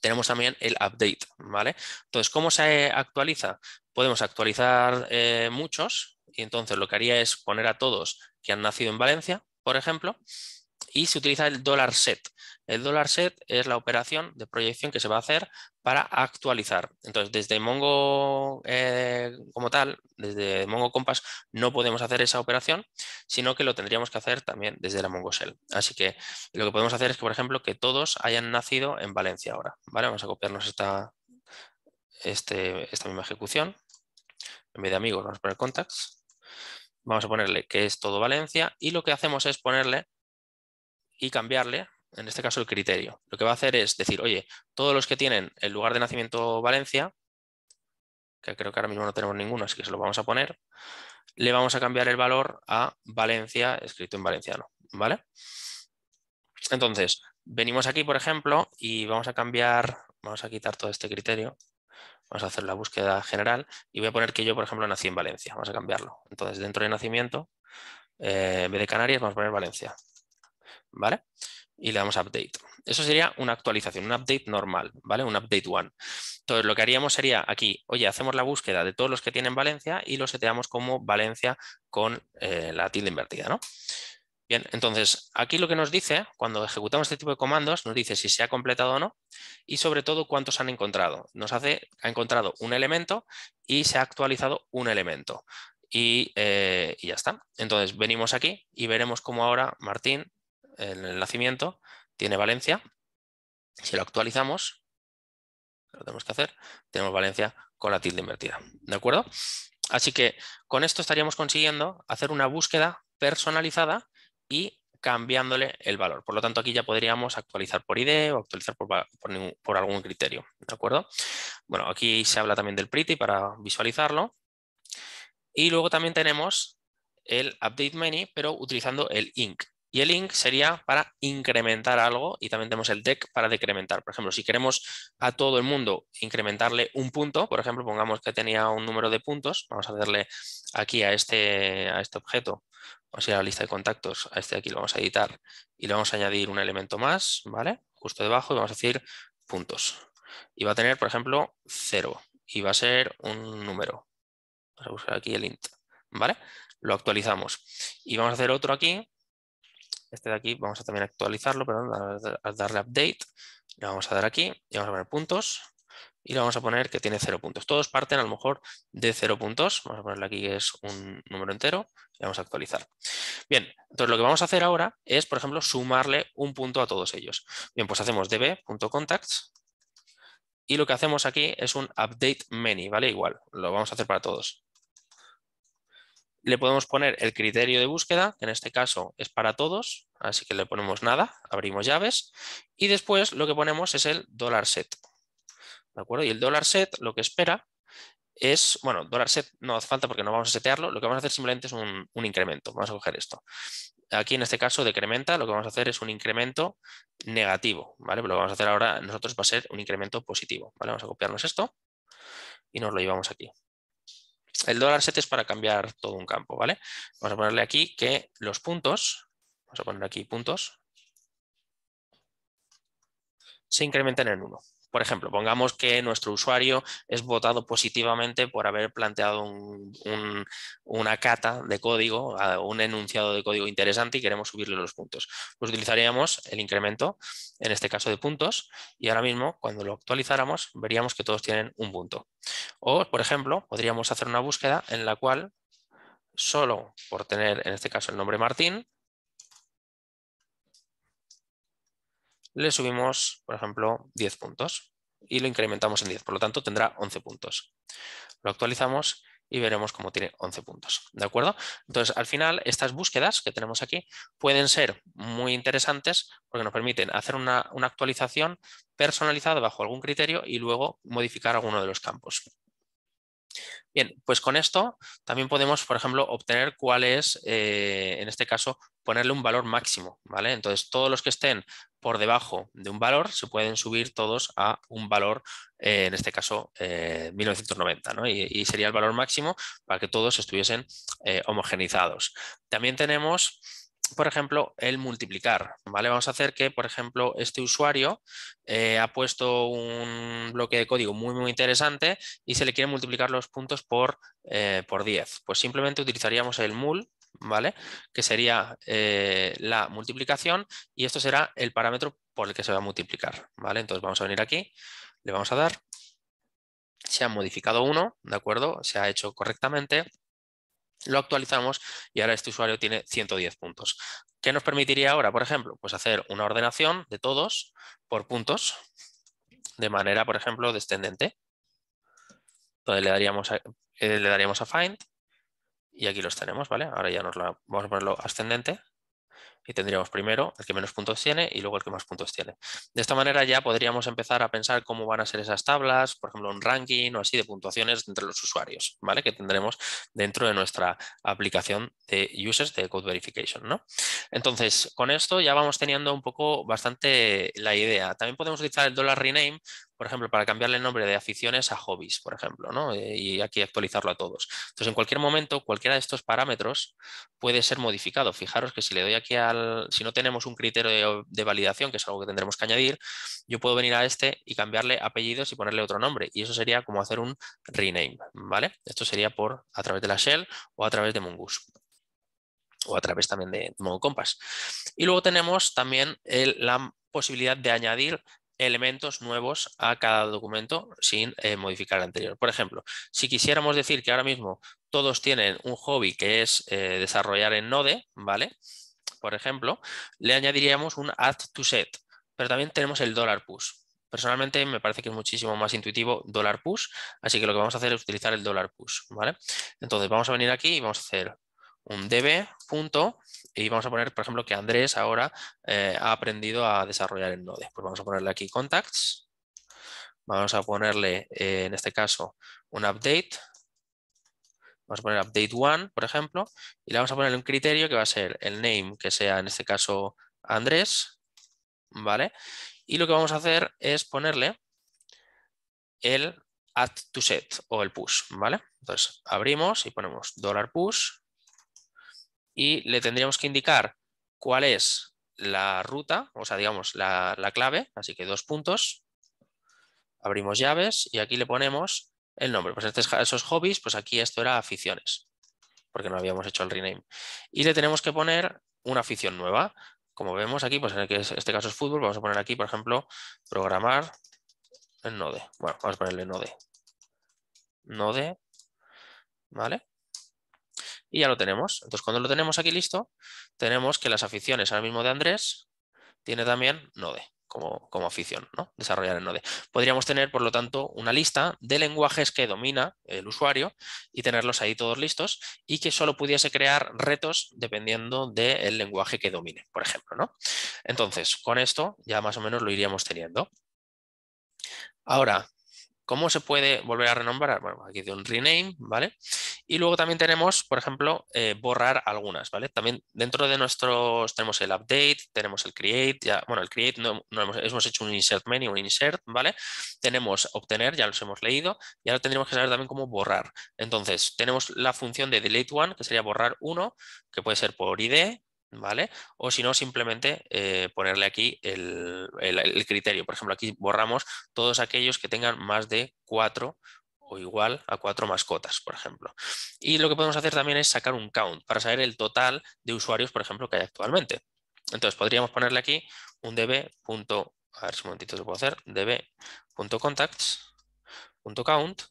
Tenemos también el update, ¿vale? Entonces, ¿cómo se actualiza? Podemos actualizar eh, muchos y entonces lo que haría es poner a todos que han nacido en Valencia, por ejemplo, y se utiliza el dólar set. El dólar set es la operación de proyección que se va a hacer para actualizar. Entonces, desde Mongo eh, como tal, desde Mongo Compass, no podemos hacer esa operación, sino que lo tendríamos que hacer también desde la Mongo Shell. Así que lo que podemos hacer es que, por ejemplo, que todos hayan nacido en Valencia ahora. ¿vale? Vamos a copiarnos esta, este, esta misma ejecución. En vez de amigos, vamos a poner contacts vamos a ponerle que es todo Valencia y lo que hacemos es ponerle y cambiarle, en este caso, el criterio. Lo que va a hacer es decir, oye, todos los que tienen el lugar de nacimiento Valencia, que creo que ahora mismo no tenemos ninguno, así que se lo vamos a poner, le vamos a cambiar el valor a Valencia, escrito en valenciano, ¿vale? Entonces, venimos aquí, por ejemplo, y vamos a cambiar, vamos a quitar todo este criterio, vamos a hacer la búsqueda general y voy a poner que yo, por ejemplo, nací en Valencia, vamos a cambiarlo. Entonces, dentro de nacimiento, eh, en vez de Canarias, vamos a poner Valencia. ¿Vale? Y le damos update. Eso sería una actualización, un update normal, ¿vale? Un update one. Entonces, lo que haríamos sería aquí, oye, hacemos la búsqueda de todos los que tienen Valencia y lo seteamos como Valencia con eh, la tilde invertida, ¿no? Bien, entonces aquí lo que nos dice, cuando ejecutamos este tipo de comandos, nos dice si se ha completado o no y sobre todo cuántos han encontrado. Nos hace, ha encontrado un elemento y se ha actualizado un elemento. Y, eh, ya está. Entonces venimos aquí y veremos cómo ahora Martín, en el nacimiento, tiene Valencia. Si lo actualizamos, lo tenemos que hacer, tenemos Valencia con la tilde invertida. ¿De acuerdo? Así que con esto estaríamos consiguiendo hacer una búsqueda personalizada y cambiándole el valor. Por lo tanto, aquí ya podríamos actualizar por ID o actualizar por, algún criterio. ¿De acuerdo? Bueno, aquí se habla también del pretty para visualizarlo. Y luego también tenemos el update many, pero utilizando el inc. Y el inc sería para incrementar algo y también tenemos el dec para decrementar. Por ejemplo, si queremos a todo el mundo incrementarle un punto, por ejemplo, pongamos que tenía un número de puntos, vamos a hacerle aquí a este, a este objeto Vamos a ir a la lista de contactos, a este de aquí lo vamos a editar y le vamos a añadir un elemento más, ¿vale? Justo debajo y vamos a decir puntos. Y va a tener, por ejemplo, 0 y va a ser un número. Vamos a buscar aquí el int, ¿vale? Lo actualizamos. Y vamos a hacer otro aquí. Este de aquí vamos a también actualizarlo, a darle update. Le vamos a dar aquí y vamos a poner puntos y le vamos a poner que tiene cero puntos. Todos parten a lo mejor de cero puntos. Vamos a ponerle aquí que es un número entero y vamos a actualizar. Bien, entonces lo que vamos a hacer ahora es, por ejemplo, sumarle un punto a todos ellos. Bien, pues hacemos db.contacts y lo que hacemos aquí es un update many, ¿vale? Igual, lo vamos a hacer para todos. Le podemos poner el criterio de búsqueda, que en este caso es para todos, así que le ponemos nada, abrimos llaves y después lo que ponemos es el $set. ¿de acuerdo? Y el dólar set lo que espera es, bueno, dólar set no hace falta porque no vamos a setearlo, lo que vamos a hacer simplemente es un, incremento, vamos a coger esto. Aquí en este caso decrementa, lo que vamos a hacer es un incremento negativo, ¿vale? lo que vamos a hacer ahora nosotros va a ser un incremento positivo, ¿vale? Vamos a copiarnos esto y nos lo llevamos aquí. El dólar set es para cambiar todo un campo, ¿vale? Vamos a ponerle aquí que los puntos, vamos a poner aquí puntos, se incrementan en 1, por ejemplo, pongamos que nuestro usuario es votado positivamente por haber planteado una cata de código, un enunciado de código interesante y queremos subirle los puntos. Pues utilizaríamos el incremento, en este caso de puntos, y ahora mismo cuando lo actualizáramos veríamos que todos tienen un punto. O, por ejemplo, podríamos hacer una búsqueda en la cual solo por tener, en este caso, el nombre Martín, le subimos, por ejemplo, 10 puntos y lo incrementamos en 10, por lo tanto tendrá 11 puntos. Lo actualizamos y veremos cómo tiene 11 puntos. ¿De acuerdo? Entonces, al final, estas búsquedas que tenemos aquí pueden ser muy interesantes porque nos permiten hacer una actualización personalizada bajo algún criterio y luego modificar alguno de los campos. Bien, pues con esto también podemos, por ejemplo, obtener cuál es, eh, en este caso, ponerle un valor máximo, ¿vale? Entonces, todos los que estén por debajo de un valor se pueden subir todos a un valor, eh, en este caso, 1990, eh, ¿no? Y, y, sería el valor máximo para que todos estuviesen homogenizados. También tenemos por ejemplo, el multiplicar. ¿vale? Vamos a hacer que, por ejemplo, este usuario eh, ha puesto un bloque de código muy, muy interesante y se le quiere multiplicar los puntos por, eh, por 10. Pues simplemente utilizaríamos el mul, ¿vale? que sería eh, la multiplicación y esto será el parámetro por el que se va a multiplicar. ¿vale? Entonces vamos a venir aquí, le vamos a dar, se ha modificado uno, ¿de acuerdo? Se ha hecho correctamente lo actualizamos y ahora este usuario tiene 110 puntos. ¿Qué nos permitiría ahora, por ejemplo? Pues hacer una ordenación de todos por puntos de manera, por ejemplo, descendente. Entonces le daríamos a, eh, le daríamos a find y aquí los tenemos, ¿vale? Ahora ya nos vamos a ponerlo ascendente y tendríamos primero el que menos puntos tiene y luego el que más puntos tiene. De esta manera ya podríamos empezar a pensar cómo van a ser esas tablas, por ejemplo, un ranking o así de puntuaciones entre los usuarios, ¿vale? Que tendremos dentro de nuestra aplicación de users de code verification, ¿no? Entonces, con esto ya vamos teniendo un poco bastante la idea. También podemos utilizar el dólar rename por ejemplo, para cambiarle el nombre de aficiones a hobbies, por ejemplo, ¿no? Eh, y aquí actualizarlo a todos. Entonces, en cualquier momento, cualquiera de estos parámetros puede ser modificado. Fijaros que si le doy aquí al, si no tenemos un criterio de, validación, que es algo que tendremos que añadir, yo puedo venir a este y cambiarle apellidos y ponerle otro nombre. Y eso sería como hacer un rename, ¿vale? Esto sería por a través de la shell o a través de Mongoose o a través también de modo Compass. Y luego tenemos también la posibilidad de añadir elementos nuevos a cada documento sin eh, modificar el anterior. Por ejemplo, si quisiéramos decir que ahora mismo todos tienen un hobby que es eh, desarrollar en Node, ¿vale? Por ejemplo, le añadiríamos un add to set, pero también tenemos el dollar $push. Personalmente me parece que es muchísimo más intuitivo dollar $push, así que lo que vamos a hacer es utilizar el dollar $push, ¿vale? Entonces vamos a venir aquí y vamos a hacer un DB, punto, y vamos a poner, por ejemplo, que Andrés ahora eh, ha aprendido a desarrollar el Node. Pues vamos a ponerle aquí contacts, vamos a ponerle, eh, en este caso, un update, vamos a poner update one, por ejemplo, y le vamos a poner un criterio que va a ser el name, que sea en este caso Andrés, ¿vale? Y lo que vamos a hacer es ponerle el add to set o el push, ¿vale? Entonces abrimos y ponemos $push y le tendríamos que indicar cuál es la ruta, o sea, digamos, la, clave, así que dos puntos, abrimos llaves y aquí le ponemos el nombre. Pues este esos hobbies, pues aquí esto era aficiones, porque no habíamos hecho el rename. Y le tenemos que poner una afición nueva. Como vemos aquí, pues en este caso es fútbol, vamos a poner aquí, por ejemplo, programar en Node. Bueno, vamos a ponerle Node. Node, ¿vale? y ya lo tenemos. Entonces, cuando lo tenemos aquí listo, tenemos que las aficiones ahora mismo de Andrés tiene también Node como, como afición, ¿no? desarrollar en Node. Podríamos tener, por lo tanto, una lista de lenguajes que domina el usuario y tenerlos ahí todos listos y que solo pudiese crear retos dependiendo del lenguaje que domine, por ejemplo. ¿no? Entonces, con esto ya más o menos lo iríamos teniendo. Ahora, ¿Cómo se puede volver a renombrar? Bueno, aquí de un rename, ¿vale? Y luego también tenemos, por ejemplo, eh, borrar algunas, ¿vale? También dentro de nuestros, tenemos el update, tenemos el create, bueno, el create no, hemos, hecho un insert menu, un insert, ¿vale? Tenemos obtener, ya los hemos leído, y ahora tendríamos que saber también cómo borrar. Entonces, tenemos la función de delete one, que sería borrar uno, que puede ser por ID, ¿vale? O si no, simplemente eh, ponerle aquí el criterio. Por ejemplo, aquí borramos todos aquellos que tengan más de cuatro o igual a cuatro mascotas, por ejemplo. Y lo que podemos hacer también es sacar un count para saber el total de usuarios, por ejemplo, que hay actualmente. Entonces podríamos ponerle aquí un db. A ver si un momentito se puedo hacer. db.contacts.count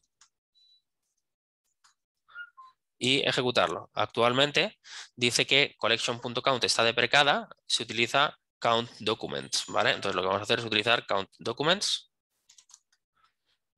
y ejecutarlo. Actualmente dice que collection.count está deprecada, se utiliza count documents, ¿vale? Entonces lo que vamos a hacer es utilizar count documents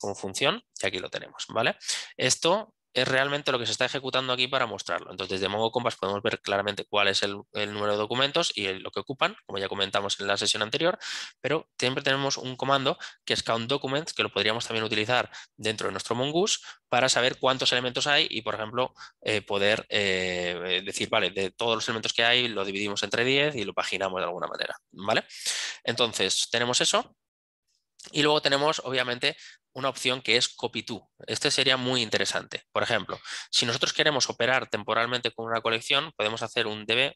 como función y aquí lo tenemos, ¿vale? Esto es realmente lo que se está ejecutando aquí para mostrarlo. Entonces, desde Mongo Compass podemos ver claramente cuál es el, número de documentos y lo que ocupan, como ya comentamos en la sesión anterior, pero siempre tenemos un comando que es count que lo podríamos también utilizar dentro de nuestro Mongoose para saber cuántos elementos hay y, por ejemplo, eh, poder eh, decir, vale, de todos los elementos que hay, lo dividimos entre 10 y lo paginamos de alguna manera, ¿vale? Entonces, tenemos eso. Y luego tenemos, obviamente, una opción que es copy to. Este sería muy interesante. Por ejemplo, si nosotros queremos operar temporalmente con una colección, podemos hacer un db.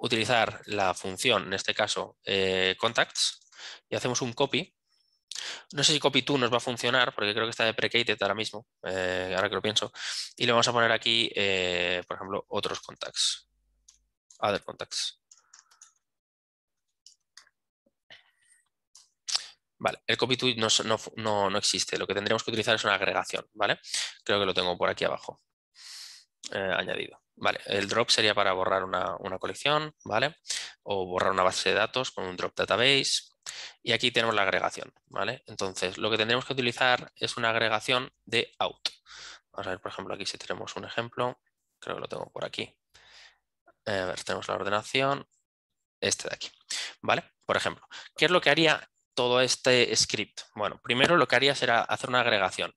utilizar la función, en este caso, eh, contacts, y hacemos un copy. No sé si copy to nos va a funcionar, porque creo que está deprecated ahora mismo, eh, ahora que lo pienso. Y le vamos a poner aquí, eh, por ejemplo, otros contacts. Other contacts. el copy to no, no, existe. Lo que tendríamos que utilizar es una agregación, ¿vale? Creo que lo tengo por aquí abajo. Eh, añadido. Vale, el drop sería para borrar una, colección, ¿vale? O borrar una base de datos con un drop database. Y aquí tenemos la agregación, ¿vale? Entonces, lo que tendríamos que utilizar es una agregación de out. Vamos a ver, por ejemplo, aquí si tenemos un ejemplo. Creo que lo tengo por aquí. Eh, ver, tenemos la ordenación. Este de aquí, ¿vale? Por ejemplo, ¿qué es lo que haría todo este script? Bueno, primero lo que haría será hacer una agregación.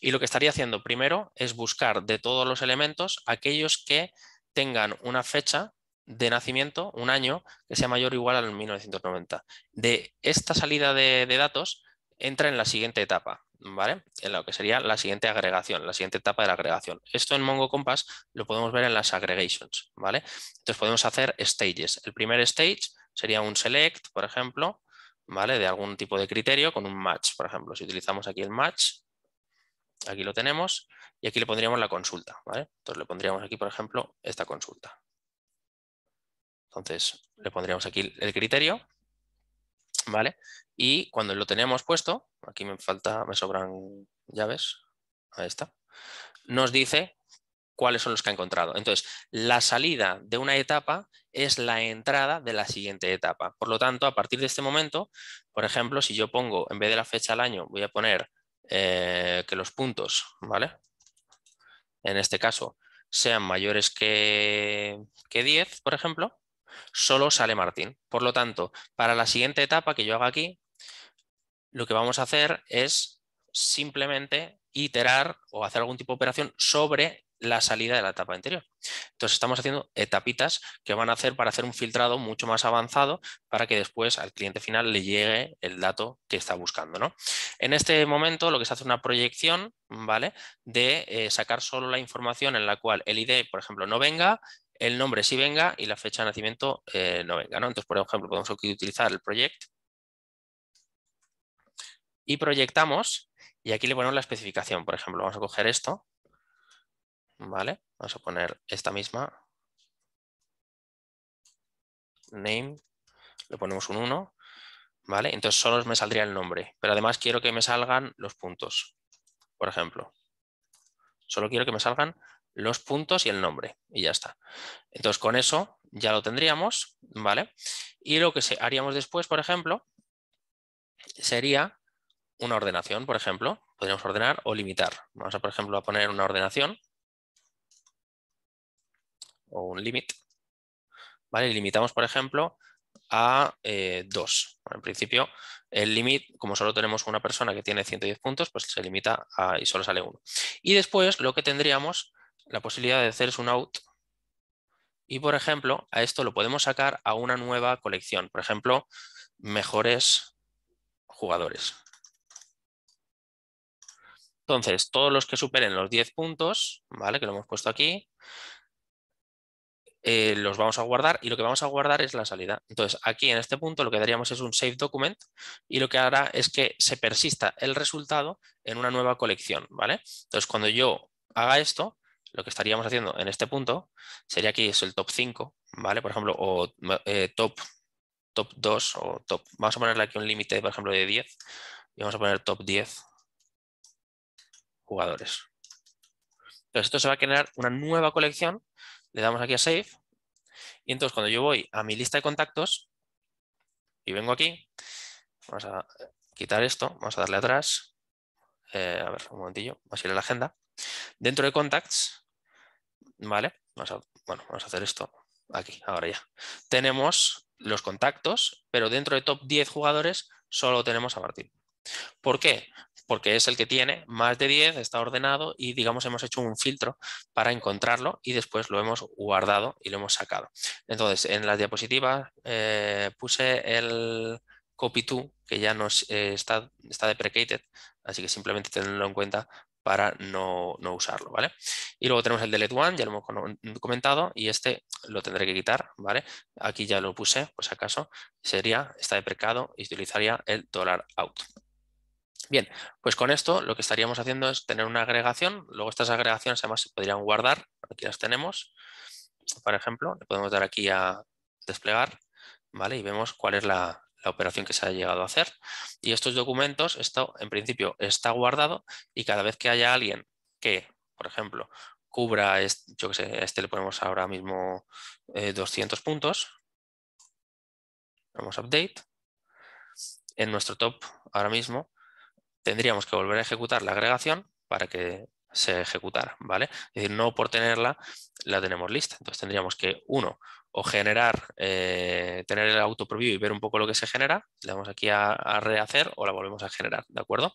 Y lo que estaría haciendo primero es buscar de todos los elementos aquellos que tengan una fecha de nacimiento, un año, que sea mayor o igual al 1990. De esta salida de, datos entra en la siguiente etapa, ¿vale? En lo que sería la siguiente agregación, la siguiente etapa de la agregación. Esto en Mongo Compass lo podemos ver en las aggregations, ¿vale? Entonces podemos hacer stages. El primer stage sería un select, por ejemplo, ¿vale? De algún tipo de criterio con un match, por ejemplo. Si utilizamos aquí el match, aquí lo tenemos, y aquí le pondríamos la consulta, ¿vale? Entonces le pondríamos aquí, por ejemplo, esta consulta. Entonces le pondríamos aquí el criterio, ¿vale? Y cuando lo tenemos puesto, aquí me falta, me sobran llaves, ahí está, nos dice cuáles son los que ha encontrado. Entonces, la salida de una etapa es la entrada de la siguiente etapa. Por lo tanto, a partir de este momento, por ejemplo, si yo pongo, en vez de la fecha al año, voy a poner eh, que los puntos, ¿vale? En este caso, sean mayores que, que 10, por ejemplo, solo sale Martín. Por lo tanto, para la siguiente etapa que yo haga aquí, lo que vamos a hacer es simplemente iterar o hacer algún tipo de operación sobre la salida de la etapa anterior. Entonces estamos haciendo etapitas que van a hacer para hacer un filtrado mucho más avanzado para que después al cliente final le llegue el dato que está buscando. ¿no? En este momento lo que se hace es una proyección ¿vale? de eh, sacar solo la información en la cual el ID, por ejemplo, no venga, el nombre sí venga y la fecha de nacimiento eh, no venga. Entonces, por ejemplo, podemos utilizar el project y proyectamos y aquí le ponemos la especificación. Por ejemplo, vamos a coger esto ¿vale? Vamos a poner esta misma. Name, le ponemos un 1, ¿vale? Entonces solo me saldría el nombre, pero además quiero que me salgan los puntos, por ejemplo. Solo quiero que me salgan los puntos y el nombre y ya está. Entonces con eso ya lo tendríamos, ¿vale? Y lo que haríamos después, por ejemplo, sería una ordenación, por ejemplo. Podríamos ordenar o limitar. Vamos a, por ejemplo, a poner una ordenación o un límite, ¿vale? limitamos, por ejemplo, a 2. Eh, en principio, el límite, como solo tenemos una persona que tiene 110 puntos, pues se limita y solo sale uno. Y después lo que tendríamos, la posibilidad de hacer es un out. Y, por ejemplo, a esto lo podemos sacar a una nueva colección. Por ejemplo, mejores jugadores. Entonces, todos los que superen los 10 puntos, ¿vale? que lo hemos puesto aquí, eh, los vamos a guardar y lo que vamos a guardar es la salida. Entonces, aquí en este punto lo que daríamos es un save document y lo que hará es que se persista el resultado en una nueva colección, ¿vale? Entonces, cuando yo haga esto, lo que estaríamos haciendo en este punto sería aquí es el top 5, ¿vale? Por ejemplo, o eh, top, top 2 o top, vamos a ponerle aquí un límite, por ejemplo, de 10 y vamos a poner top 10 jugadores. Entonces, esto se va a generar una nueva colección le damos aquí a Save, y entonces cuando yo voy a mi lista de contactos y vengo aquí, vamos a quitar esto, vamos a darle atrás, eh, a ver, un momentillo, vamos a ir a la agenda, dentro de Contacts, ¿vale? bueno, vamos a hacer esto aquí, ahora ya. Tenemos los contactos, pero dentro de top 10 jugadores solo tenemos a Martín. ¿Por qué? porque es el que tiene más de 10, está ordenado y digamos hemos hecho un filtro para encontrarlo y después lo hemos guardado y lo hemos sacado. Entonces, en las diapositivas eh, puse el copy to que ya nos eh, está, está deprecated, así que simplemente tenerlo en cuenta para no, no, usarlo, ¿vale? Y luego tenemos el delete one, ya lo hemos comentado, y este lo tendré que quitar, ¿vale? Aquí ya lo puse, pues acaso, sería, está deprecado y utilizaría el dollar out. Bien, pues con esto lo que estaríamos haciendo es tener una agregación, luego estas agregaciones además se podrían guardar, aquí las tenemos, por ejemplo, le podemos dar aquí a desplegar, ¿vale? Y vemos cuál es la, operación que se ha llegado a hacer. Y estos documentos, esto en principio está guardado y cada vez que haya alguien que, por ejemplo, cubra, yo que sé, a este le ponemos ahora mismo 200 eh, puntos, vamos a update, en nuestro top ahora mismo tendríamos que volver a ejecutar la agregación para que se ejecutara, ¿vale? Es decir, no por tenerla la tenemos lista. Entonces tendríamos que, uno, o generar, eh, tener el auto y ver un poco lo que se genera, le damos aquí a, rehacer o la volvemos a generar, ¿de acuerdo?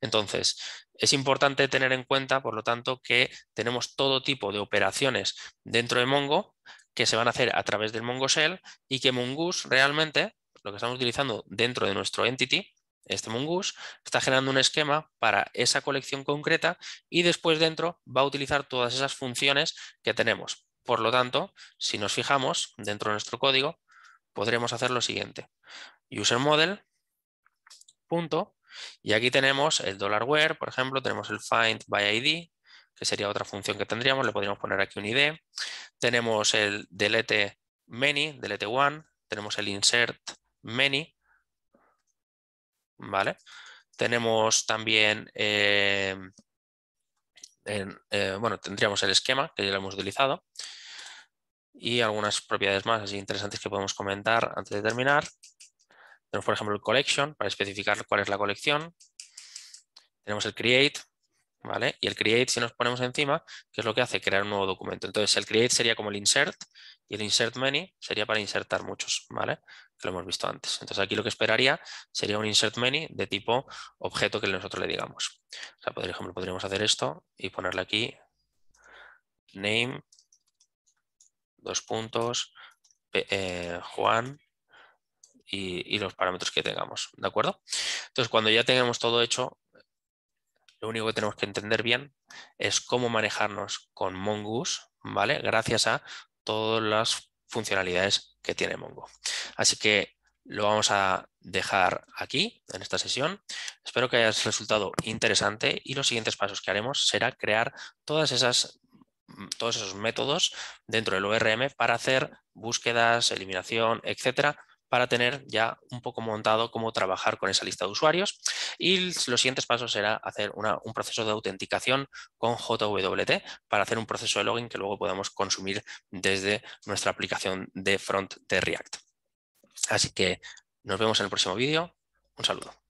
Entonces, es importante tener en cuenta, por lo tanto, que tenemos todo tipo de operaciones dentro de Mongo que se van a hacer a través del Mongo y que Mongoose realmente, lo que estamos utilizando dentro de nuestro entity, este mongoose está generando un esquema para esa colección concreta y después dentro va a utilizar todas esas funciones que tenemos. Por lo tanto, si nos fijamos dentro de nuestro código, podremos hacer lo siguiente. User model, punto, y aquí tenemos el $where, por ejemplo, tenemos el find by id, que sería otra función que tendríamos, le podríamos poner aquí un id. Tenemos el delete many, delete one, tenemos el insert many, ¿vale? Tenemos también, eh, eh, bueno, tendríamos el esquema que ya lo hemos utilizado y algunas propiedades más así interesantes que podemos comentar antes de terminar. Tenemos, por ejemplo, el collection para especificar cuál es la colección. Tenemos el create, ¿vale? Y el create, si nos ponemos encima, ¿qué es lo que hace? Crear un nuevo documento. Entonces, el create sería como el insert y el insert many sería para insertar muchos, ¿vale? lo hemos visto antes. Entonces aquí lo que esperaría sería un insert many de tipo objeto que nosotros le digamos. O por ejemplo, podríamos hacer esto y ponerle aquí name, dos puntos, eh, Juan y, los parámetros que tengamos. ¿De acuerdo? Entonces cuando ya tengamos todo hecho, lo único que tenemos que entender bien es cómo manejarnos con Mongoose, ¿vale? Gracias a todas las funcionalidades que tiene Mongo. Así que lo vamos a dejar aquí en esta sesión. Espero que haya resultado interesante y los siguientes pasos que haremos será crear todas esas mm, todos esos métodos dentro del ORM para hacer búsquedas, eliminación, etcétera, para tener ya un poco montado cómo trabajar con esa lista de usuarios. Y los siguientes pasos será hacer un proceso de autenticación con JWT para hacer un proceso de login que luego podamos consumir desde nuestra aplicación de front de React. Así que nos vemos en el próximo vídeo. Un saludo.